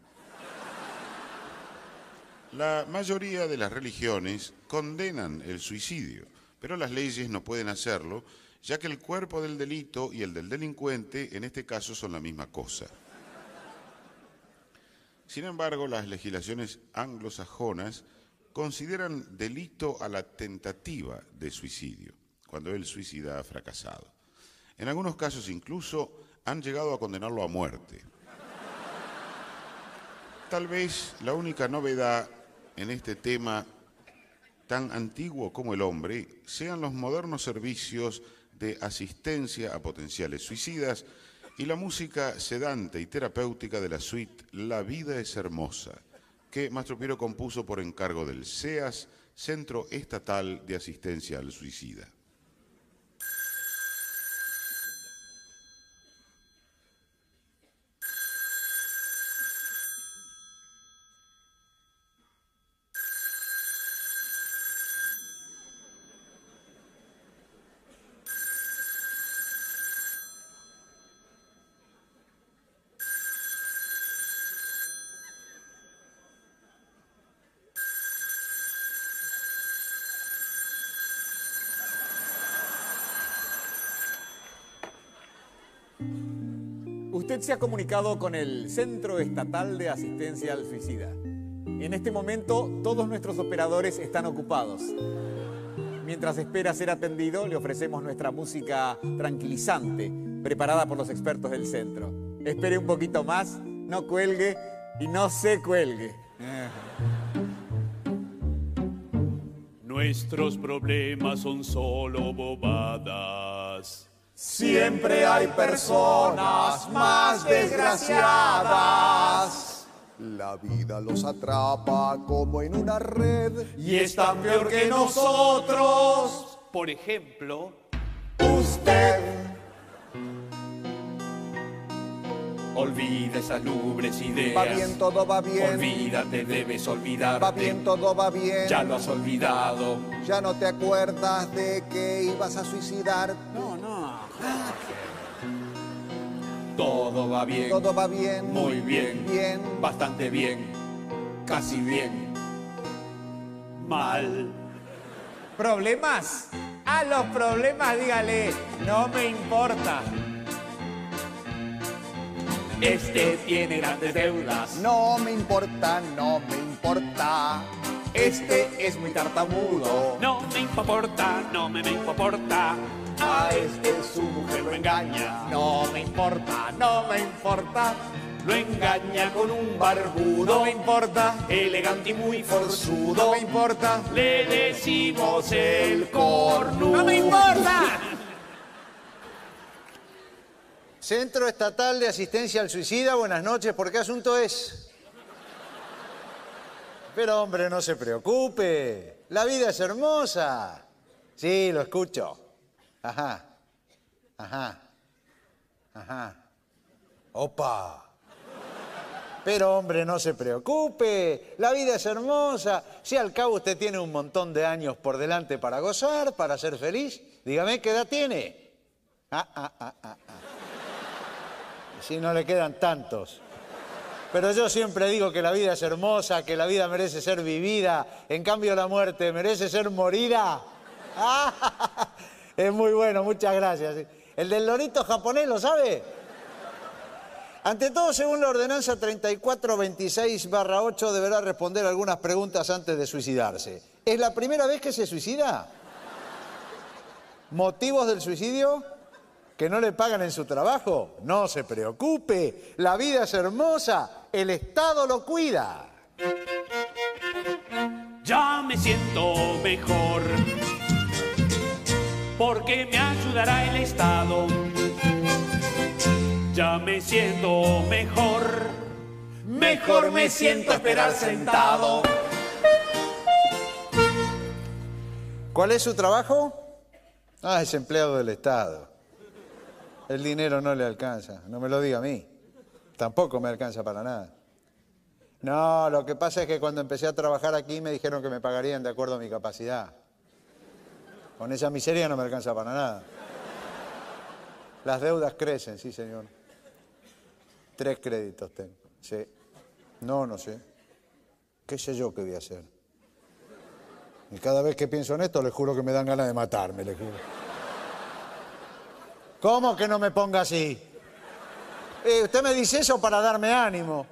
S4: La mayoría de las religiones condenan el suicidio, pero las leyes no pueden hacerlo, ya que el cuerpo del delito y el del delincuente en este caso son la misma cosa. Sin embargo, las legislaciones anglosajonas consideran delito a la tentativa de suicidio, cuando el suicida ha fracasado. En algunos casos incluso han llegado a condenarlo a muerte. Tal vez la única novedad en este tema tan antiguo como el hombre sean los modernos servicios de asistencia a potenciales suicidas y la música sedante y terapéutica de la suite La vida es hermosa, que Mastro Piero compuso por encargo del CEAS, Centro Estatal de Asistencia al Suicida.
S3: se ha comunicado con el Centro Estatal de Asistencia al Suicida. En este momento todos nuestros operadores están ocupados. Mientras espera ser atendido, le ofrecemos nuestra música tranquilizante, preparada por los expertos del centro. Espere un poquito más, no cuelgue y no se cuelgue.
S5: Nuestros problemas son solo bobadas. Siempre hay personas
S3: más desgraciadas. La vida los atrapa como en una red y están peor que nosotros. Por ejemplo, usted. Olvida esas lubres ideas. Va bien, todo va bien. Olvídate, debes olvidar. Va bien, todo va bien. Ya lo has olvidado. Ya no te acuerdas de que ibas a suicidar. No, todo va bien. Todo va bien. Muy bien. Bastante bien. Casi bien. Mal. ¿Problemas? A los problemas dígale, no me importa. Este tiene grandes deudas. No me importa, no me importa. Este es muy tartamudo. No me importa, no me importa. A este su lo engaña, no me importa, no me importa. Lo engaña con un barbudo, no me importa, elegante y muy forzudo, no me importa, le decimos el cornudo. ¡No me importa! Centro Estatal de Asistencia al Suicida, buenas noches, ¿por qué asunto es? Pero hombre, no se preocupe, la vida es hermosa. Sí, lo escucho. Ajá. Ajá. Ajá. Opa. Pero hombre, no se preocupe, la vida es hermosa. Si al cabo usted tiene un montón de años por delante para gozar, para ser feliz, dígame qué edad tiene. Ah, ah, ah, ah, ah. Si no le quedan tantos. Pero yo siempre digo que la vida es hermosa, que la vida merece ser vivida, en cambio la muerte merece ser morida. Ah, Es muy bueno, muchas gracias. ¿El del lorito japonés lo sabe? Ante todo, según la ordenanza 3426-8, deberá responder algunas preguntas antes de suicidarse. ¿Es la primera vez que se suicida? ¿Motivos del suicidio? ¿Que no le pagan en su trabajo? No se preocupe, la vida es hermosa, el Estado lo cuida.
S5: Ya me siento mejor
S3: porque me ayudará el Estado. Ya me siento mejor, mejor me siento esperar sentado. ¿Cuál es su trabajo? Ah, es empleado del Estado. El dinero no le alcanza, no me lo diga a mí. Tampoco me alcanza para nada. No, lo que pasa es que cuando empecé a trabajar aquí me dijeron que me pagarían de acuerdo a mi capacidad. Con esa miseria no me alcanza para nada. Las deudas crecen, sí, señor. Tres créditos tengo. Sí. No, no sé. ¿Qué sé yo qué voy a hacer? Y cada vez que pienso en esto, le juro que me dan ganas de matarme, le juro. ¿Cómo que no me ponga así? Eh, usted me dice eso para darme ánimo.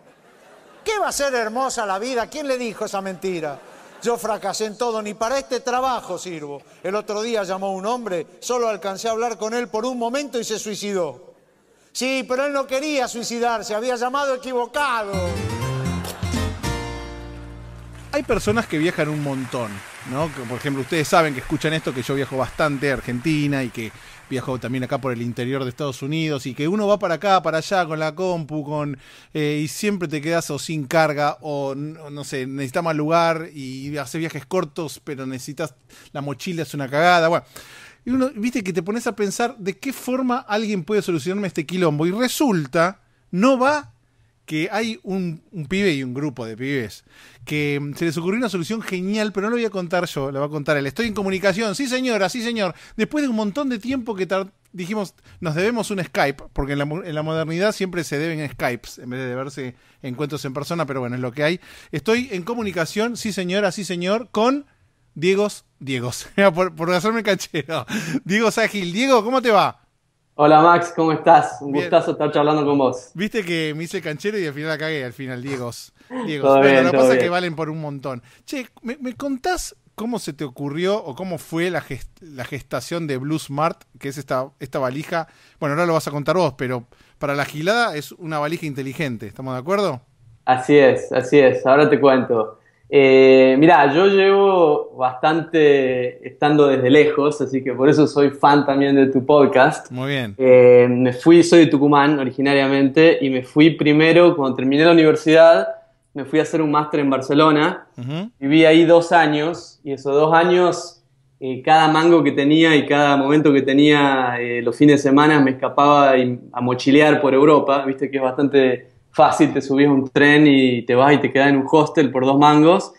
S3: ¿Qué va a ser hermosa la vida? ¿Quién le dijo esa mentira? Yo fracasé en todo, ni para este trabajo sirvo. El otro día llamó un hombre, solo alcancé a hablar con él por un momento y se suicidó. Sí, pero él no quería suicidarse, había llamado equivocado
S1: hay personas que viajan un montón, ¿no? Por ejemplo, ustedes saben que escuchan esto, que yo viajo bastante a Argentina y que viajo también acá por el interior de Estados Unidos y que uno va para acá, para allá con la compu, con eh, y siempre te quedas o sin carga o no sé, necesitas más lugar y hace viajes cortos, pero necesitas la mochila es una cagada, bueno. Y uno, viste que te pones a pensar de qué forma alguien puede solucionarme este quilombo y resulta no va que hay un, pibe y un grupo de pibes que mm, se les ocurrió una solución genial, pero no lo voy a contar yo, la va a contar él. Estoy en comunicación, sí señora, sí señor. Después de un montón de tiempo que dijimos, nos debemos un Skype, porque en la, modernidad siempre se deben Skypes en vez de verse encuentros en persona, pero bueno, es lo que hay. Estoy en comunicación, sí señora, sí señor, con Diegos, Diegos, por, hacerme cachero Diego Ságil, Diego, ¿cómo te va? Hola Max, ¿cómo estás? Un gustazo estar charlando con vos. Viste que me hice canchero y al final la cagué, al final, Diegos. Diegos. Todo bien, lo que pasa es que valen por un montón. Che, ¿me, contás cómo se te ocurrió o cómo fue la, gestación de Blue Smart, que es esta, esta valija? Bueno, ahora lo vas a contar vos, pero para la gilada es una valija inteligente, ¿estamos de acuerdo? Así es, así es, ahora
S5: te cuento. Eh, mirá, yo llevo bastante estando desde lejos, así que por eso soy fan también de tu podcast. Muy bien. Eh, me fui, soy de Tucumán originariamente, y me fui primero, cuando terminé la universidad, me fui a hacer un máster en Barcelona. Viví ahí dos años, y esos dos años, eh, cada mango que tenía y cada momento que tenía eh, los fines de semana, me escapaba a mochilear por Europa, viste que es bastante fácil te subías un tren y te vas y te quedas en un hostel por dos mangos.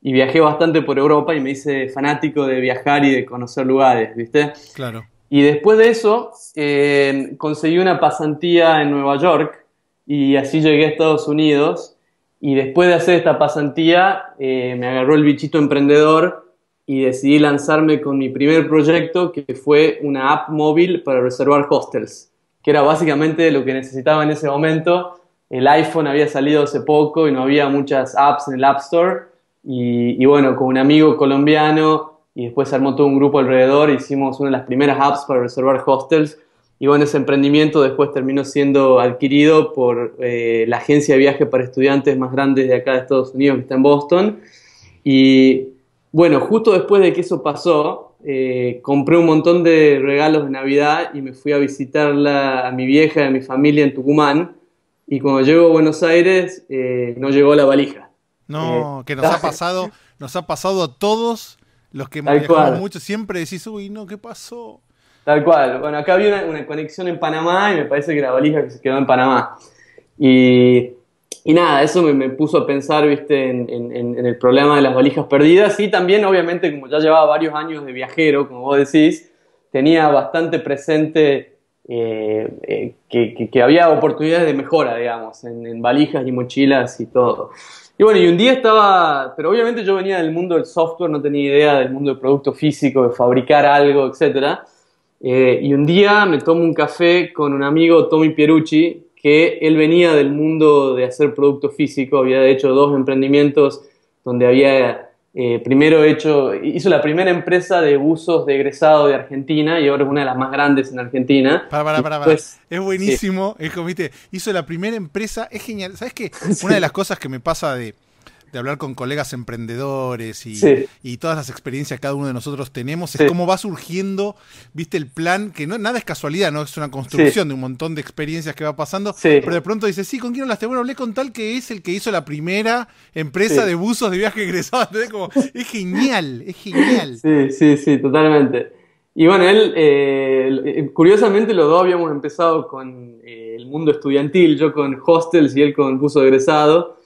S5: Y viajé bastante por Europa y me hice fanático de viajar y de conocer lugares, ¿viste? Claro. Y después de eso, eh, conseguí una pasantía en Nueva York y así llegué a Estados Unidos. Y después de hacer esta pasantía, eh, me agarró el bichito emprendedor y decidí lanzarme con mi primer proyecto, que fue una app móvil para reservar hostels, que era básicamente lo que necesitaba en ese momento el iPhone había salido hace poco y no había muchas apps en el App Store. Y, bueno, con un amigo colombiano y después se armó todo un grupo alrededor, hicimos una de las primeras apps para reservar hostels. Y bueno, ese emprendimiento después terminó siendo adquirido por eh, la agencia de viaje para estudiantes más grande de acá de Estados Unidos, que está en Boston. Y bueno, justo después de que eso pasó, eh, compré un montón de regalos de Navidad y me fui a visitarla a mi vieja y a mi familia en Tucumán y cuando llego a Buenos Aires eh, no llegó la valija.
S1: No, eh, que nos ha pasado, nos ha pasado a todos los que manejamos mucho, siempre decís, uy, no, ¿qué pasó?
S5: Tal cual. Bueno, acá había una, conexión en Panamá y me parece que la valija se quedó en Panamá. Y, nada, eso me, puso a pensar, viste, en, en el problema de las valijas perdidas y también, obviamente, como ya llevaba varios años de viajero, como vos decís, tenía bastante presente eh, eh, que, había oportunidades de mejora, digamos, en, valijas y mochilas y todo. Y bueno, y un día estaba, pero obviamente yo venía del mundo del software, no tenía idea del mundo del producto físico, de fabricar algo, etc. Eh, y un día me tomo un café con un amigo, Tommy Pierucci, que él venía del mundo de hacer producto físico, había hecho dos emprendimientos donde había eh, primero hecho, hizo la primera empresa de usos de egresado de Argentina y ahora es una de las más grandes en Argentina. Para, para, para, es buenísimo,
S1: el es hizo la primera empresa, es genial. ¿Sabes qué? Una de las cosas que me pasa de, de hablar con colegas emprendedores y, todas las experiencias que cada uno de nosotros tenemos, es como va surgiendo, viste, el plan, que no nada es casualidad, no es una construcción de un montón de experiencias que va pasando, pero de pronto dices, sí, ¿con quién hablaste? Bueno, hablé con tal que es el que hizo la primera empresa de buzos de viaje egresado. es genial, es genial.
S5: Sí, sí, sí, totalmente. Y bueno, él, eh, curiosamente los dos habíamos empezado con eh, el mundo estudiantil, yo con hostels y él con buzo egresado.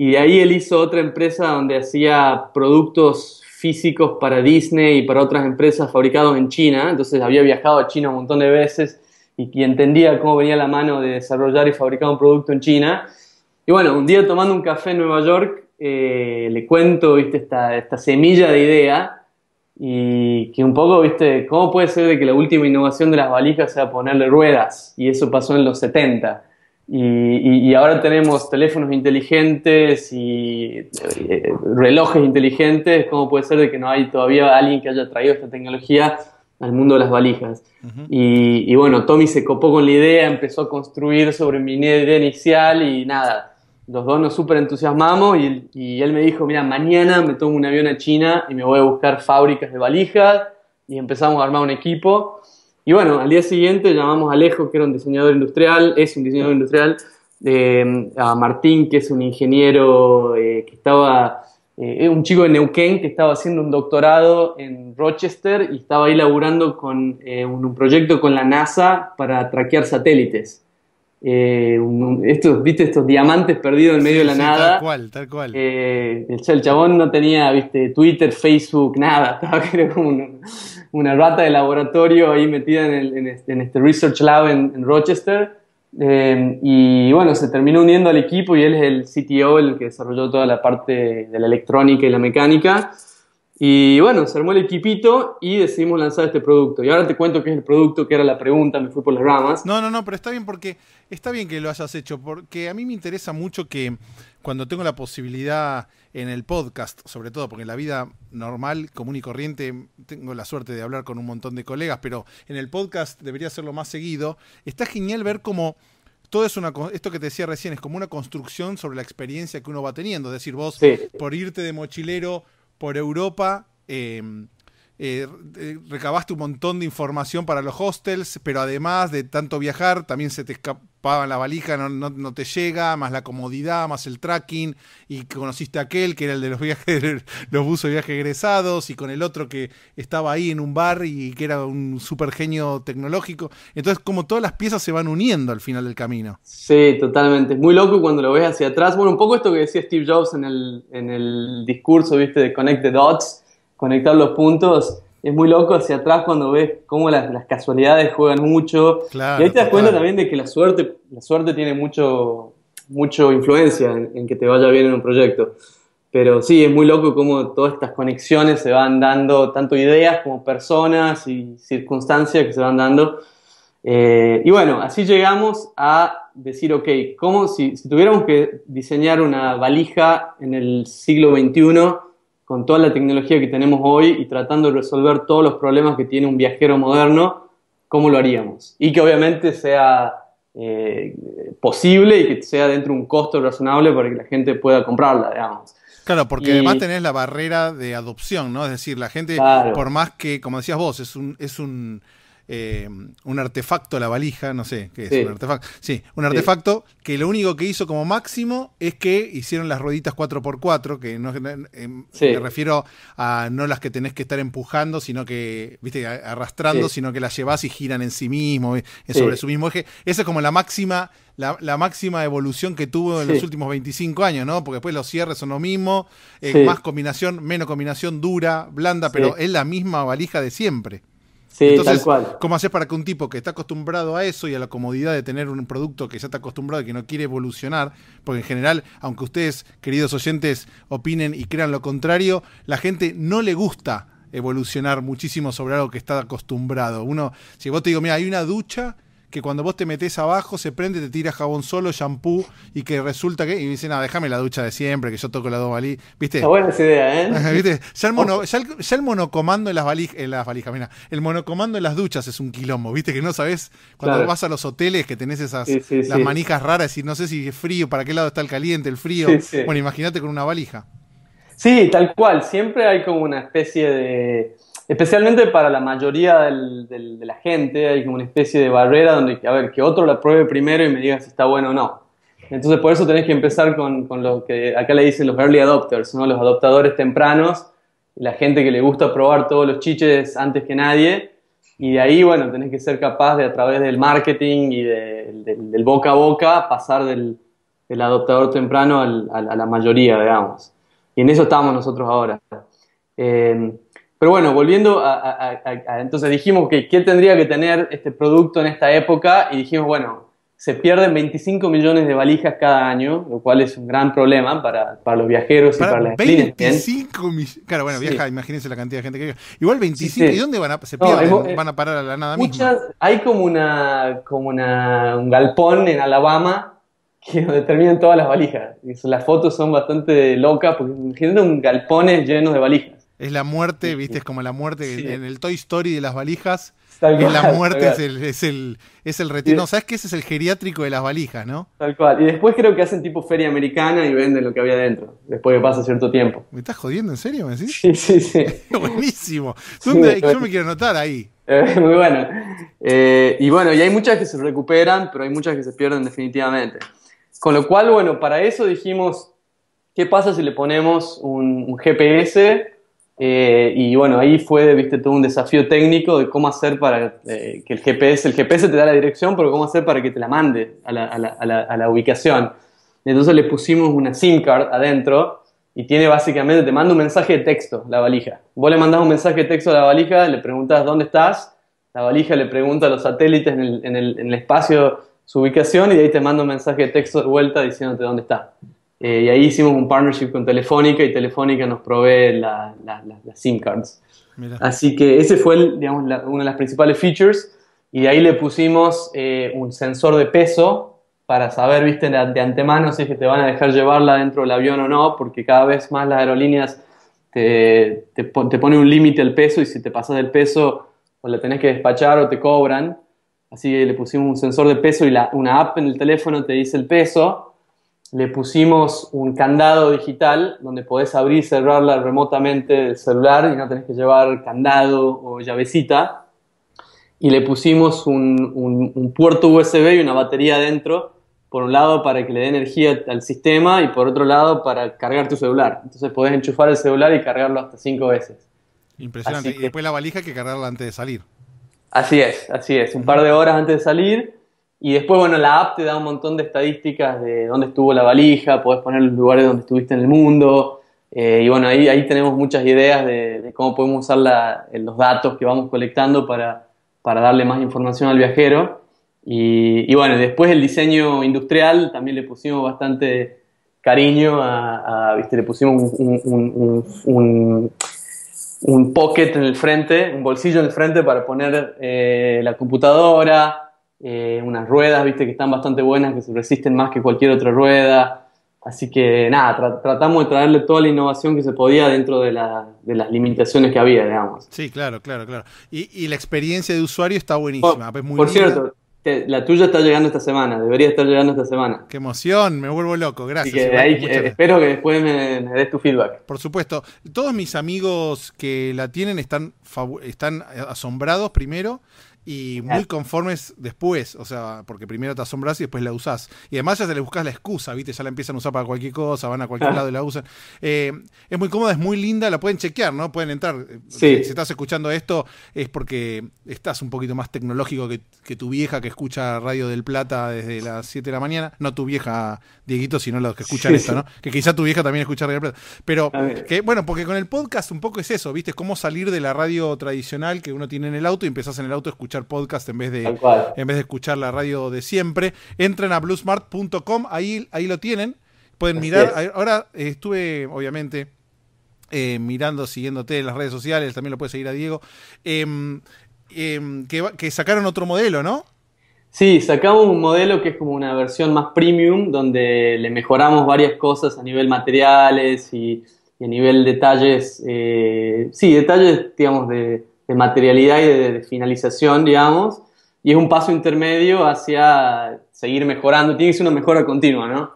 S5: Y de ahí él hizo otra empresa donde hacía productos físicos para Disney y para otras empresas fabricados en China. Entonces había viajado a China un montón de veces y, que entendía cómo venía la mano de desarrollar y fabricar un producto en China. Y bueno, un día tomando un café en Nueva York, eh, le cuento, esta, semilla de idea y que un poco, viste, ¿cómo puede ser de que la última innovación de las valijas sea ponerle ruedas? Y eso pasó en los 70. Y, ahora tenemos teléfonos inteligentes y eh, relojes inteligentes. ¿Cómo puede ser de que no hay todavía alguien que haya traído esta tecnología al mundo de las valijas? y, y, bueno, Tommy se copó con la idea, empezó a construir sobre mi idea inicial y nada. Los dos nos súper entusiasmamos y, él me dijo, mira, mañana me tomo un avión a China y me voy a buscar fábricas de valijas y empezamos a armar un equipo. Y bueno, al día siguiente llamamos a Alejo, que era un diseñador industrial, es un diseñador industrial, eh, a Martín, que es un ingeniero eh, que estaba, eh, un chico de Neuquén que estaba haciendo un doctorado en Rochester y estaba ahí laburando con un, proyecto con la NASA para traquear satélites. estos, viste, estos diamantes perdidos en medio de la nada. Tal cual, tal cual. El, el, chabón no tenía, viste, Twitter, Facebook, nada. Estaba como un, una rata de laboratorio ahí metida en, el, en, este, este Research Lab en, Rochester. Eh, y bueno, se terminó uniendo al equipo y él es el CTO, el que desarrolló toda la parte de la electrónica y la mecánica. Y bueno, se armó el equipito y decidimos lanzar este producto. Y ahora te cuento qué es el producto, que era la pregunta, me fui por las ramas.
S1: No, no, no, pero está bien porque está bien que lo hayas hecho, porque a mí me interesa mucho que cuando tengo la posibilidad en el podcast, sobre todo, porque en la vida normal, común y corriente, tengo la suerte de hablar con un montón de colegas, pero en el podcast debería serlo más seguido. Está genial ver cómo todo es una esto que te decía recién es como una construcción sobre la experiencia que uno va teniendo. Es decir, vos por irte de mochilero por Europa em, eh, recabaste un montón de información para los hostels, pero además de tanto viajar, también se te pagan la valija, no, no, te llega, más la comodidad, más el tracking, y conociste a aquel que era el de los viajes, los buzos de viaje egresados, y con el otro que estaba ahí en un bar y que era un super genio tecnológico. Entonces, como todas las piezas se van uniendo al final del camino. Sí,
S5: totalmente. Es muy loco cuando lo ves hacia atrás. Bueno, un poco esto que decía Steve Jobs en el, en el discurso, viste, de Connect the Dots, conectar los puntos es muy loco hacia atrás cuando ves cómo las, casualidades juegan mucho. y ahí te das cuenta también de que la suerte, la suerte tiene mucho, mucho influencia en, que te vaya bien en un proyecto. Pero sí, es muy loco cómo todas estas conexiones se van dando, tanto ideas como personas y circunstancias que se van dando. Eh, y bueno, así llegamos a decir, ok, ¿cómo si, si tuviéramos que diseñar una valija en el siglo XXI? con toda la tecnología que tenemos hoy y tratando de resolver todos los problemas que tiene un viajero moderno, ¿cómo lo haríamos? Y que obviamente sea eh, posible y que sea dentro de un costo razonable para que la gente pueda comprarla, digamos.
S1: Claro, porque además tenés la barrera de adopción, ¿no? Es decir, la gente, por más que, como decías vos, es un, es un eh, un artefacto la valija, no sé qué es, un artefacto. Sí, un artefacto que lo único que hizo como máximo es que hicieron las rueditas 4x4, que no eh, em, me refiero a no las que tenés que estar empujando, sino que, viste, arrastrando, sino que las llevas y giran en sí mismo, eh, sobre su mismo eje. Esa es como la máxima. La, máxima evolución que tuvo en los últimos 25 años, ¿no? Porque después los cierres son lo mismo, más combinación, menos combinación dura, blanda, pero es la misma valija de siempre. Sí, tal cual. ¿cómo haces para que un tipo que está acostumbrado a eso y a la comodidad de tener un producto que ya está acostumbrado y que no quiere evolucionar? Porque en general, aunque ustedes, queridos oyentes, opinen y crean lo contrario, la gente no le gusta evolucionar muchísimo sobre algo que está acostumbrado. Uno, si vos te digo, mira, hay una ducha que cuando vos te metés abajo se prende, te tira jabón solo, shampoo, y que resulta que. Y dice, nada, ah, déjame la ducha de siempre, que yo toco la dos valijas. ¿Viste? buena esa idea, ¿eh? ¿Viste? Ya el, monocomando en las, valijas, en mira, el monocomando en las duchas es un quilombo, ¿viste? Que no sabes cuando vas a los hoteles que tenés esas las manijas raras y no sé si es frío, para qué lado está el caliente, el frío. Bueno, imagínate con una valija.
S5: Sí, tal cual, siempre hay como una especie de especialmente para la mayoría de la gente, hay como una especie de barrera donde, a ver, que otro la pruebe primero y me diga si está bueno o no. Entonces, por eso tenés que empezar con, lo que acá le dicen los early adopters, ¿no? los adoptadores tempranos, la gente que le gusta probar todos los chiches antes que nadie. Y de ahí, bueno, tenés que ser capaz de, a través del marketing y del, boca a boca, pasar del, adoptador temprano al, a, la mayoría, digamos. Y en eso estamos nosotros ahora. Eh, pero bueno, volviendo a, entonces dijimos que qué tendría que tener este producto en esta época y dijimos, bueno, se pierden 25 millones de valijas cada año, lo cual es un gran problema para, para los viajeros y para las 25
S1: millones. Claro, bueno, viaja, imagínense la cantidad de gente que viaja. Igual 25, ¿y dónde van a, se pierden? van a parar a la nada muchas, Hay como una como una, un galpón en Alabama
S5: que donde terminan todas las valijas. Y las fotos son bastante locas porque generan un
S1: galpón lleno de valijas. Es la muerte, viste, es como la muerte en el Toy Story de las valijas. Tal la muerte es el, es el, es retiro. ¿Sabes qué? Ese es el geriátrico de las valijas, ¿no?
S5: Tal cual. Y después creo que hacen tipo feria americana y venden lo que había dentro, después que pasa cierto tiempo.
S1: ¿Me estás jodiendo? ¿En serio? ¿Me decís? Sí, sí, sí. Buenísimo.
S5: yo me quiero notar ahí. Eh, muy bueno. Eh, y bueno, y hay muchas que se recuperan, pero hay muchas que se pierden definitivamente. Con lo cual, bueno, para eso dijimos, ¿qué pasa si le ponemos un GPS eh, y bueno, ahí fue, viste, todo un desafío técnico de cómo hacer para eh, que el GPS, el GPS te da la dirección, pero cómo hacer para que te la mande a la, a la, a la, ubicación. Entonces le pusimos una SIM card adentro y tiene básicamente, te manda un mensaje de texto la valija. Vos le mandás un mensaje de texto a la valija, le preguntas dónde estás, la valija le pregunta a los satélites en el, en el, en el espacio su ubicación y de ahí te manda un mensaje de texto de vuelta diciéndote dónde está. Eh, y ahí hicimos un partnership con Telefónica y Telefónica nos provee las SIM cards. Así que ese fue el, digamos, una de las principales features y ahí le pusimos eh, un sensor de peso para saber, viste, de antemano si es que te van a dejar llevarla dentro del avión o no, porque cada vez más las aerolíneas te, te, pone un límite al peso y si te pasas del peso o la tenés que despachar o te cobran. Así que le pusimos un sensor de peso y la, una app en el teléfono te dice el peso le pusimos un candado digital donde podés abrir y cerrarla remotamente del celular y no tenés que llevar candado o llavecita. Y le pusimos un, puerto USB y una batería adentro, por un lado para que le dé energía al sistema y por otro lado para cargar tu celular. Entonces podés enchufar el celular y cargarlo hasta cinco veces. Impresionante. y
S1: después la valija hay que cargarla antes de salir.
S5: Así es, así es. Un par de horas antes de salir y después, bueno, la app te da un montón de estadísticas de dónde estuvo la valija, podés poner los lugares donde estuviste en el mundo. Eh, y bueno, ahí, ahí tenemos muchas ideas de, cómo podemos usar los datos que vamos colectando para, darle más información al viajero. Y, y, bueno, después el diseño industrial también le pusimos bastante cariño a, viste, le pusimos un, pocket en el frente, un bolsillo en el frente para poner eh, la computadora, eh, unas ruedas, viste, que están bastante buenas, que se resisten más que cualquier otra rueda. Así que nada, tratamos de traerle toda la innovación que se podía dentro de, las limitaciones que había, digamos.
S1: Sí, claro, claro, claro. Y, la experiencia de usuario está buenísima. Por, pues, cierto,
S5: la tuya está llegando esta semana, debería estar llegando esta semana.
S1: Qué emoción, me vuelvo loco, gracias. ahí, eh, espero que después
S5: me, des tu feedback.
S1: Por supuesto, todos mis amigos que la tienen están, están asombrados primero y muy conformes después, o sea, porque primero te asombras y después la usás. Y además ya te le buscas la excusa, ¿viste? Ya la empiezan a usar para cualquier cosa, van a cualquier lado y la usan. Eh, es muy cómoda, es muy linda, la pueden chequear, ¿no? Pueden entrar. Eh, si estás escuchando esto es porque estás un poquito más tecnológico que, tu vieja que escucha Radio del Plata desde las 7 de la mañana. No tu vieja, Dieguito, sino los que escuchan esto, ¿no? Que quizá tu vieja también escucha Radio del Plata. Pero, bueno, porque con el podcast un poco es eso, ¿viste? cómo salir de la radio tradicional que uno tiene en el auto y empezás en el auto a escuchar podcast en vez de, en vez de escuchar la radio de siempre. Entren a bluesmart.com, ahí, ahí lo tienen. Pueden mirar. Ahora eh, estuve, obviamente, eh, mirando, siguiéndote en las redes sociales, también lo puedes seguir a Diego. Em, em, que, sacaron otro modelo, ¿no? Sí, sacamos un modelo que es como una versión más
S5: premium, donde le mejoramos varias cosas a nivel materiales y, a nivel detalles, eh, sí, detalles, digamos, de, de materialidad y de, finalización, digamos, y es un paso intermedio hacia seguir mejorando, tiene que ser una mejora continua, ¿no?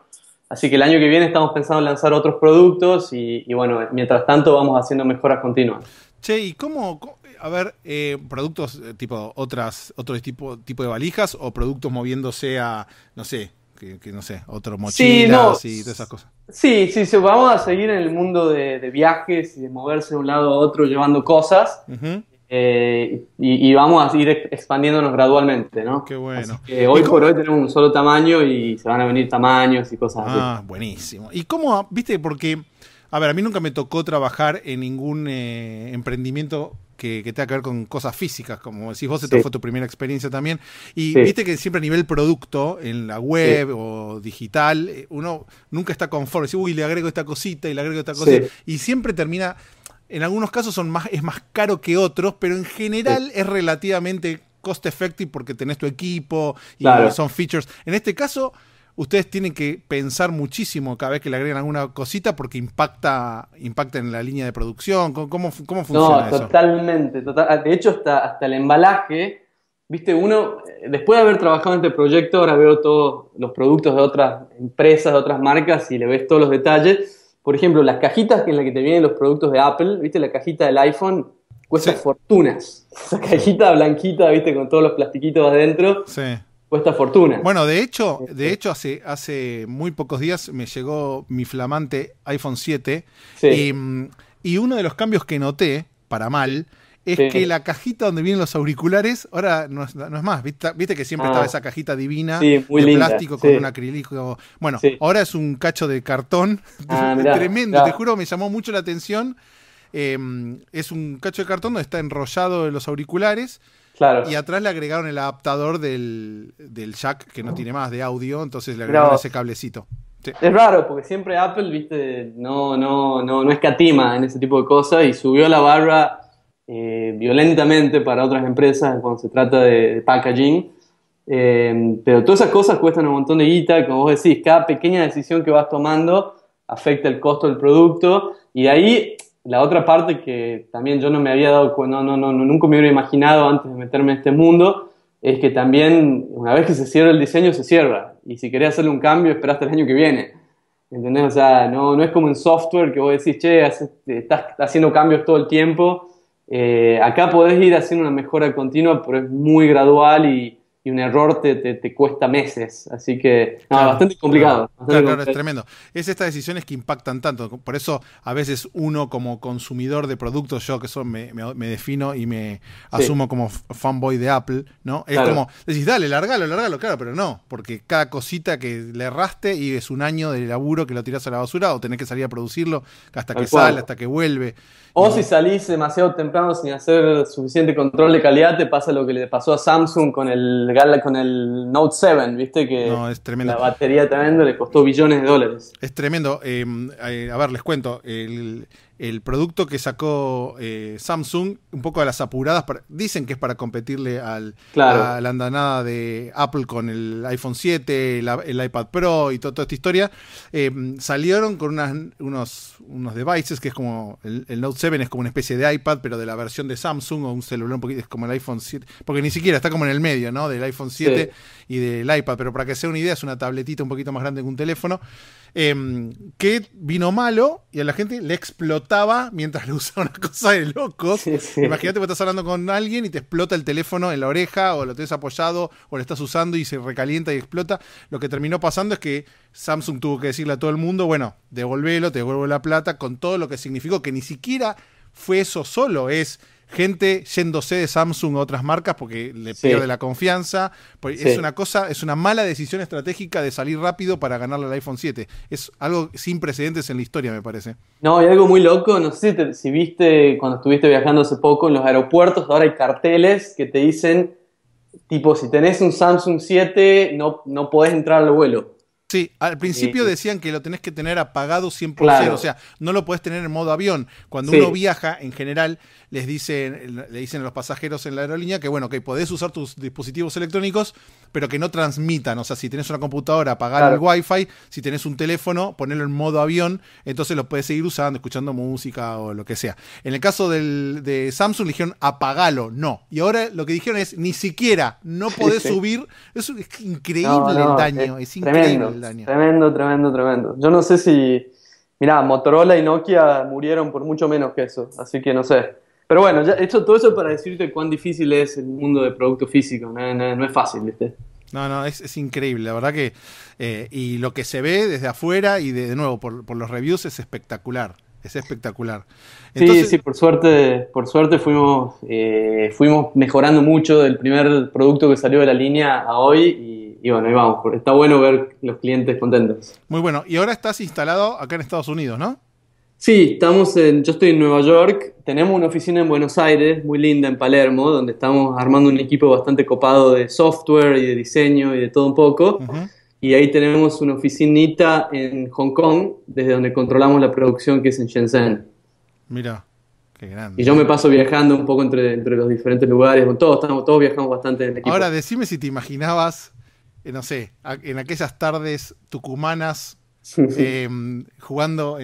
S5: Así que el año que viene estamos pensando en lanzar otros productos y, bueno, mientras tanto vamos haciendo mejoras continuas.
S1: Che, ¿y cómo, a ver, eh, productos eh, tipo otras, otro tipo, tipo de valijas o productos moviéndose a, no sé, que, no sé, otros mochilas y todas esas cosas?
S5: Sí, sí, sí, vamos a seguir en el mundo de, viajes y de moverse de un lado a otro llevando cosas. Ajá. Eh, y, vamos a ir expandiéndonos gradualmente, ¿no? Qué bueno. hoy por hoy tenemos un solo tamaño y se van a venir tamaños y cosas así. Ah, buenísimo. ¿Y
S1: cómo, viste, porque, a ver, a mí nunca me tocó trabajar en ningún eh, emprendimiento que, tenga que ver con cosas físicas, como decís vos, esta fue tu primera experiencia también. Y viste que siempre a nivel producto, en la web o digital, eh, uno nunca está conforme. Dice, uy, le agrego esta cosita y le agrego esta cosita. Y siempre termina en algunos casos son más, es más caro que otros, pero en general es relativamente cost effective porque tenés tu equipo y son features. En este caso, ustedes tienen que pensar muchísimo cada vez que le agregan alguna cosita porque impacta, impacta en la línea de producción. ¿Cómo, cómo, funciona no,
S5: Totalmente, ah, de hecho, hasta, hasta el embalaje, viste, uno, eh, después de haber trabajado en este proyecto, ahora veo todos los productos de otras empresas, de otras marcas y le ves todos los detalles por ejemplo, las cajitas en las que te vienen los productos de Apple, ¿viste? La cajita del iPhone cuesta fortunas. Esa cajita blanquita, ¿viste? Con todos los plastiquitos adentro. Sí. Cuesta fortuna.
S1: Bueno, de hecho, este. de hecho hace, hace muy pocos días me llegó mi flamante iPhone 7. Mm, y, uno de los cambios que noté, para mal, es que la cajita donde vienen los auriculares, ahora no es, más, ¿Viste, que siempre ah. estaba esa cajita divina de plástico con un acrílico. Bueno, ahora es un cacho de cartón ah, tremendo, te juro, me llamó mucho la atención. Em, es un cacho de cartón donde está enrollado en los auriculares. Claro. Y atrás le agregaron el adaptador del, jack que no tiene más de audio, entonces le agregaron ese cablecito. Es raro, porque siempre Apple,
S5: viste, no, no, no, no escatima en ese tipo de cosas y subió la barra eh, violentamente para otras empresas cuando se trata de, packaging. Eh, pero todas esas cosas cuestan un montón de guita, como vos decís, cada pequeña decisión que vas tomando afecta el costo del producto. Y de ahí la otra parte que también yo no me había dado cuenta, no, no, no, nunca me hubiera imaginado antes de meterme en este mundo, es que también una vez que se cierra el diseño, se cierra. Y si querés hacerle un cambio, esperás el año que viene. ¿Entendés? O sea, no, no es como en software que vos decís, che, estás haciendo cambios todo el tiempo eh, acá podés ir haciendo una mejora continua, pero es muy gradual y, un error te, te, cuesta meses. Así que bastante complicado. Claro, es tremendo.
S1: Es estas decisiones que impactan tanto. Por eso a veces uno como consumidor de productos, yo que eso me, me, defino y me asumo como fanboy de Apple, ¿no? Es como, decís, dale, largalo, largalo, claro, pero no, porque cada cosita que le erraste y es un año de laburo que lo tiras a la basura o tenés que salir a producirlo hasta que sale, hasta que vuelve. O si salís demasiado temprano sin hacer suficiente control de calidad,
S5: te pasa lo que le pasó a Samsung con el, con el Note 7, ¿viste? Que la batería tremenda le costó billones de dólares.
S1: Es tremendo. Eh, eh, a ver, les cuento. El, el producto que sacó eh, Samsung, un poco a las apuradas, dicen que es para competirle al, a la andanada de Apple con el iPhone 7, el, iPad Pro y toda esta historia, eh, salieron con unas, unos, unos devices que es como el, Note 7 es como una especie de iPad, pero de la versión de Samsung o un celular un poquito, es como el iPhone 7, porque ni siquiera está como en el medio, ¿no? Del iPhone 7 y del iPad, pero para que sea una idea, es una tabletita un poquito más grande que un teléfono. Em, que vino malo y a la gente le explotaba mientras le usaba una cosa de locos. Imagínate que estás hablando con alguien y te explota el teléfono en la oreja o lo tenés apoyado o lo estás usando y se recalienta y explota. Lo que terminó pasando es que Samsung tuvo que decirle a todo el mundo, bueno, devolvelo, te devuelvo la plata, con todo lo que significó que ni siquiera fue eso solo, es gente yéndose de Samsung a otras marcas porque le pierde la confianza. Pues es una cosa, es una mala decisión estratégica de salir rápido para ganarle al iPhone 7. Es algo sin precedentes en la historia, me parece.
S5: No, hay algo muy loco, no sé si, viste cuando estuviste viajando hace poco en los aeropuertos, ahora hay carteles que te dicen, tipo, si tenés un Samsung 7, no, no podés entrar al vuelo. Sí,
S1: al principio eh, eh. decían que lo tenés que tener apagado 100%, o sea, no lo podés tener en modo avión. Cuando uno viaja, en general, les dicen, le dicen a los pasajeros en la aerolínea que, bueno, que podés usar tus dispositivos electrónicos, pero que no transmitan. O sea, si tenés una computadora, apagar el wifi, si tenés un teléfono, ponerlo en modo avión, entonces lo puedes seguir usando, escuchando música o lo que sea. En el caso de Samsung dijeron apagalo, no. Y ahora lo que dijeron es ni siquiera, no podés subir. Es, increíble el daño, es, increíble el daño.
S5: Tremendo, tremendo, tremendo. Yo no sé si... Mirá, Motorola y Nokia murieron por mucho menos que eso, así que no sé. Pero bueno, ya, hecho todo eso para decirte cuán difícil es el mundo de producto físico. No, es fácil, ¿viste?
S1: No, no, es, increíble, la verdad que... Eh, y lo que se ve desde afuera y de, nuevo por, los reviews es espectacular, es espectacular. Sí, sí,
S5: por suerte, por suerte fuimos, eh, fuimos mejorando mucho del primer producto que salió de la línea a hoy y, y bueno, ahí vamos, está bueno ver los clientes contentos.
S1: Muy bueno, y ahora estás instalado acá en Estados Unidos, ¿no?
S5: Sí, estamos en, yo estoy en Nueva York, tenemos una oficina en Buenos Aires, muy linda en Palermo, donde estamos armando un equipo bastante copado de software y de diseño y de todo un poco. Y ahí tenemos una oficinita en Hong Kong, desde donde controlamos la producción que es en Shenzhen.
S1: Mira, qué grande.
S5: Y yo me paso viajando un poco entre, los diferentes lugares, todos, estamos, todos viajamos bastante en el equipo. Ahora,
S1: decime si te imaginabas, eh, no sé, en aquellas tardes tucumanas Em, jugando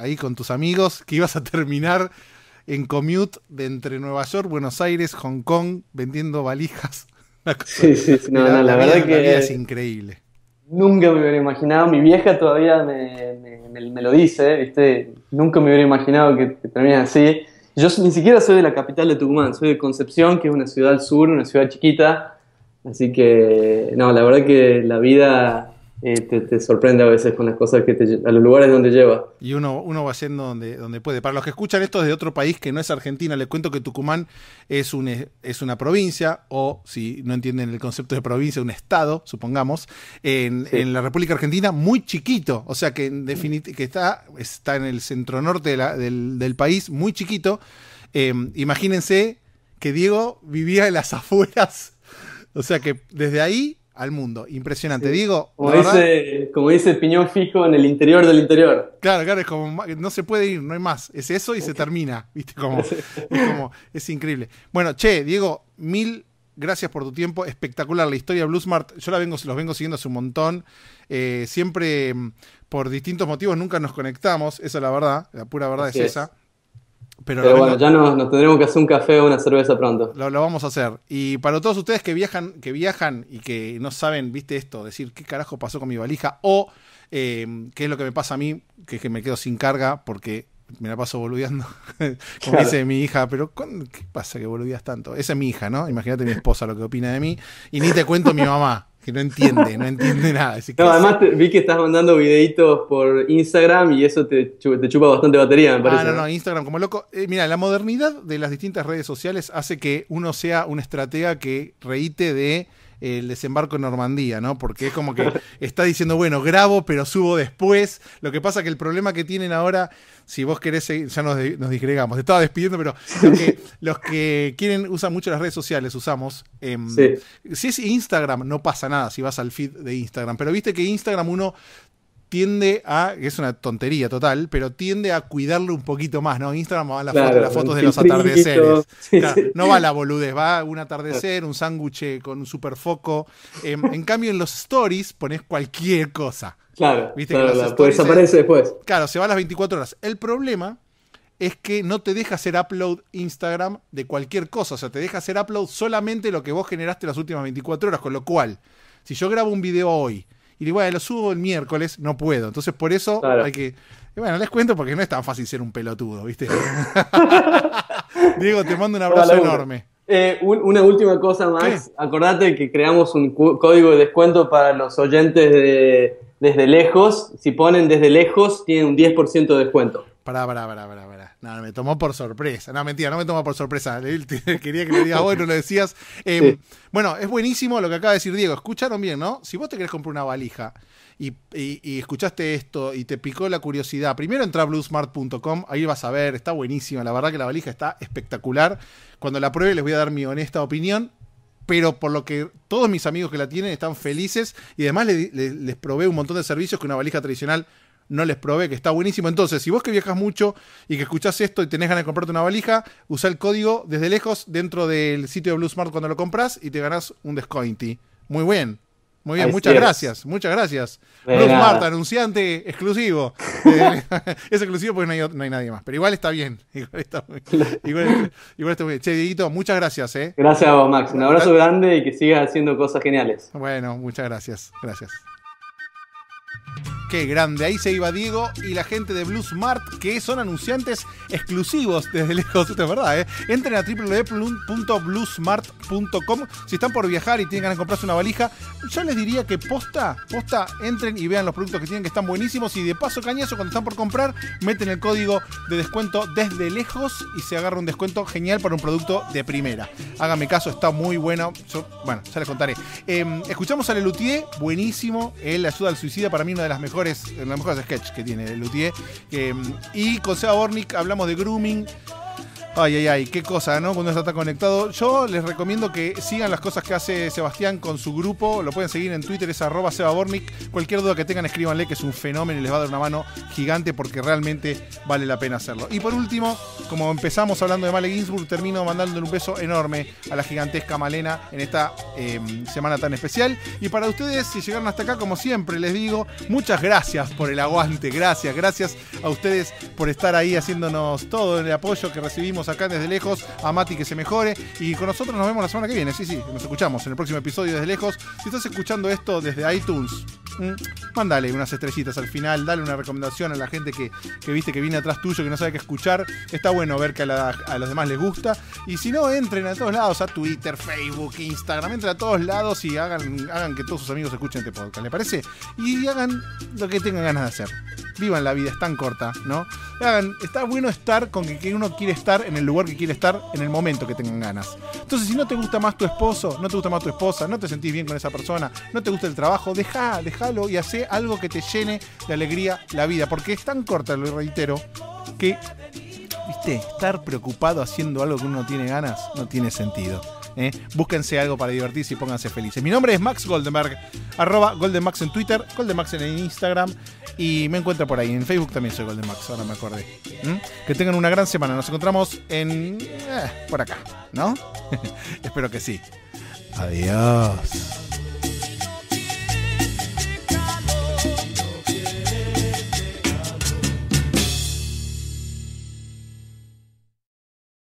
S1: ahí con tus amigos, que ibas a terminar en commute de entre Nueva York, Buenos Aires, Hong Kong, vendiendo valijas. Sí, sí, la, verdad que es increíble. Nunca me hubiera
S5: imaginado, mi vieja todavía me, lo dice, Nunca me hubiera imaginado que, que así. Yo ni siquiera soy de la capital de Tucumán, soy de Concepción, que es una ciudad al sur, una ciudad chiquita. Así que, no, la verdad que la vida eh, te, sorprende a veces con las cosas que te, a los lugares donde lleva.
S1: Y uno, uno va yendo donde, donde puede. Para los que escuchan esto de otro país que no es Argentina, les cuento que Tucumán es, un, es una provincia, o si no entienden el concepto de provincia, un estado, supongamos, en, la República Argentina, muy chiquito. O sea que en que está, está en el centro norte del, país, muy chiquito. Em, imagínense que Diego vivía en las afueras. O sea que desde ahí al mundo. Impresionante. Digo. Como dice, como dice, piñón fijo en el interior del interior. Claro, claro, es como no se puede ir, no hay más. Es eso y se termina. ¿Viste? Como, es increíble. Bueno, che, Diego, mil gracias por tu tiempo. Espectacular la historia de Smart, Yo la vengo, los vengo siguiendo hace un montón. Eh, siempre mm, por distintos motivos nunca nos conectamos. Esa es la verdad. La pura verdad es esa.
S5: Pero, bueno, ya nos, tendremos que hacer un café o una cerveza pronto. Lo, vamos a hacer.
S1: Y para todos ustedes que viajan, que viajan y que no saben, viste esto, decir qué carajo pasó con mi valija o eh, qué es lo que me pasa a mí, que, que me quedo sin carga porque me la paso boludeando. Como dice mi hija, pero ¿qué pasa que boludeas tanto? Esa es mi hija, ¿no? Imagínate mi esposa lo que opina de mí. Y ni te cuento mi mamá que no entiende, no entiende nada. no, además vi
S5: que estás mandando videitos por Instagram y eso te, chupa bastante batería, me ah, parece. Ah, no, no,
S1: Instagram como loco. Eh, mira, la modernidad de las distintas redes sociales hace que uno sea un estratega que reite de el desembarco en Normandía, ¿no? Porque es como que está diciendo, bueno, grabo, pero subo después. Lo que pasa que el problema que tienen ahora, si vos querés, eh, ya nos, nos disgregamos, te estaba despidiendo, pero los que, quieren, usan mucho las redes sociales, usamos. Em, si es Instagram, no pasa nada si vas al feed de Instagram, pero viste que Instagram uno tiende a, es una tontería total, pero tiende a cuidarlo un poquito más, ¿no? Instagram va las, fotos, de los atardeceres. no va la boludez, va un atardecer, un sándwich eh, con un superfoco. foco. Em, en cambio, en los stories pones cualquier cosa.
S5: Claro, ¿Viste pues, después.
S1: Claro, se va a las 24 horas. El problema es que no te deja hacer upload Instagram de cualquier cosa, o sea, te deja hacer upload solamente lo que vos generaste las últimas 24 horas, con lo cual, si yo grabo un video hoy, y digo, bueno, lo subo el miércoles, no puedo. Entonces, por eso hay que. bueno, les cuento porque no es tan fácil ser un pelotudo, ¿viste? Diego, te mando un abrazo enorme.
S5: Eh, una última cosa, más Acordate que creamos un código de descuento para los oyentes de Desde Lejos. Si ponen Desde Lejos, tienen un 10% de descuento. para para para pará. No,
S1: me tomó por sorpresa. No, mentira, no me tomó por sorpresa. Quería que le digas bueno, lo decías. Em, bueno, es buenísimo lo que acaba de decir Diego. Escucharon bien, ¿no? Si vos te querés comprar una valija y, escuchaste esto y te picó la curiosidad, primero entra a bluesmart.com, ahí vas a ver, está buenísima. La verdad que la valija está espectacular. Cuando la pruebe les voy a dar mi honesta opinión pero por lo que todos mis amigos que la tienen están felices y además les, les, un montón de servicios que una valija tradicional no les probé, que está buenísimo. Entonces, si vos que viajas mucho y que escuchás esto y tenés ganas de comprarte una valija, usa el código desde lejos dentro del sitio de Smart cuando lo compras y te ganás un descointy. Muy bien. Muy bien, muchas gracias, muchas gracias. Smart, anunciante exclusivo. Eh, es exclusivo porque no hay, nadie más, pero igual está bien. Igual está muy, bien. Che, Dieguito, muchas gracias. Eh. Gracias a vos, Max. Un abrazo
S5: grande y que sigas haciendo cosas geniales.
S1: Bueno, muchas gracias. Gracias. Qué grande, ahí se iba Diego y la gente de Blue Smart, que son anunciantes exclusivos desde lejos, es verdad, ¿eh? Entren a www.bluesmart.com. Si están por viajar y tienen ganas de comprarse una valija, yo les diría que posta, posta, entren y vean los productos que tienen que están buenísimos y de paso cañazo, cuando están por comprar, meten el código de descuento desde lejos y se agarra un descuento genial para un producto de primera. Háganme caso, está muy bueno. bueno, ya les contaré. Em, escuchamos a Lelutier, buenísimo. Él ayuda al suicida, para mí una de las mejores mejores, la mejor mejores que tiene Luthier. Eh, y con Seba hablamos de grooming Ay, ay, ay, qué cosa, ¿no? Cuando está conectado. Yo les recomiendo que sigan las cosas que hace Sebastián con su grupo. Lo pueden seguir en Twitter, es arroba sebabornik. Cualquier duda que tengan, escríbanle, que es un fenómeno y les va a dar una mano gigante porque realmente vale la pena hacerlo. Y por último, como empezamos hablando de Male Ginsburg, termino mandándole un beso enorme a la gigantesca Malena en esta em, semana tan especial. Y para ustedes, si llegaron hasta acá, como siempre les digo, muchas gracias por el aguante. Gracias, gracias a ustedes por estar ahí haciéndonos todo el apoyo que recibimos acá desde lejos a Mati que se mejore y con nosotros nos vemos la semana que viene. Sí, sí, nos escuchamos en el próximo episodio desde lejos. Si estás escuchando esto desde iTunes, mm, mándale unas estrellitas al final, dale una recomendación a la gente que, viste que viene atrás tuyo, que no sabe qué escuchar. Está bueno ver que a, los demás les gusta. Y si no, entren a todos lados, a Twitter, Facebook, Instagram, entren a todos lados y hagan, hagan que todos sus amigos escuchen este podcast, ¿le parece? Y hagan lo que tengan ganas de hacer. Vivan la vida, es tan corta, ¿no? Hagan, está bueno estar con que uno quiere estar en en el lugar que quiere estar en el momento que tengan ganas. Entonces, si no te gusta más tu esposo, no te gusta más tu esposa, no te sentís bien con esa persona, no te gusta el trabajo, deja, déjalo y hace algo que te llene de alegría la vida, porque es tan corta, lo reitero, que ¿viste? Estar preocupado haciendo algo que uno no tiene ganas no tiene sentido. ¿eh? Búsquense algo para divertirse y pónganse felices. Mi nombre es Max Goldenberg, arroba Goldenmax en Twitter, Goldenmax en Instagram. Y me encuentro por ahí. En Facebook también soy Golden Max, ahora me acordé. ¿Mm? Que tengan una gran semana. Nos encontramos en. Eh, por acá, ¿no? Espero que sí. Adiós.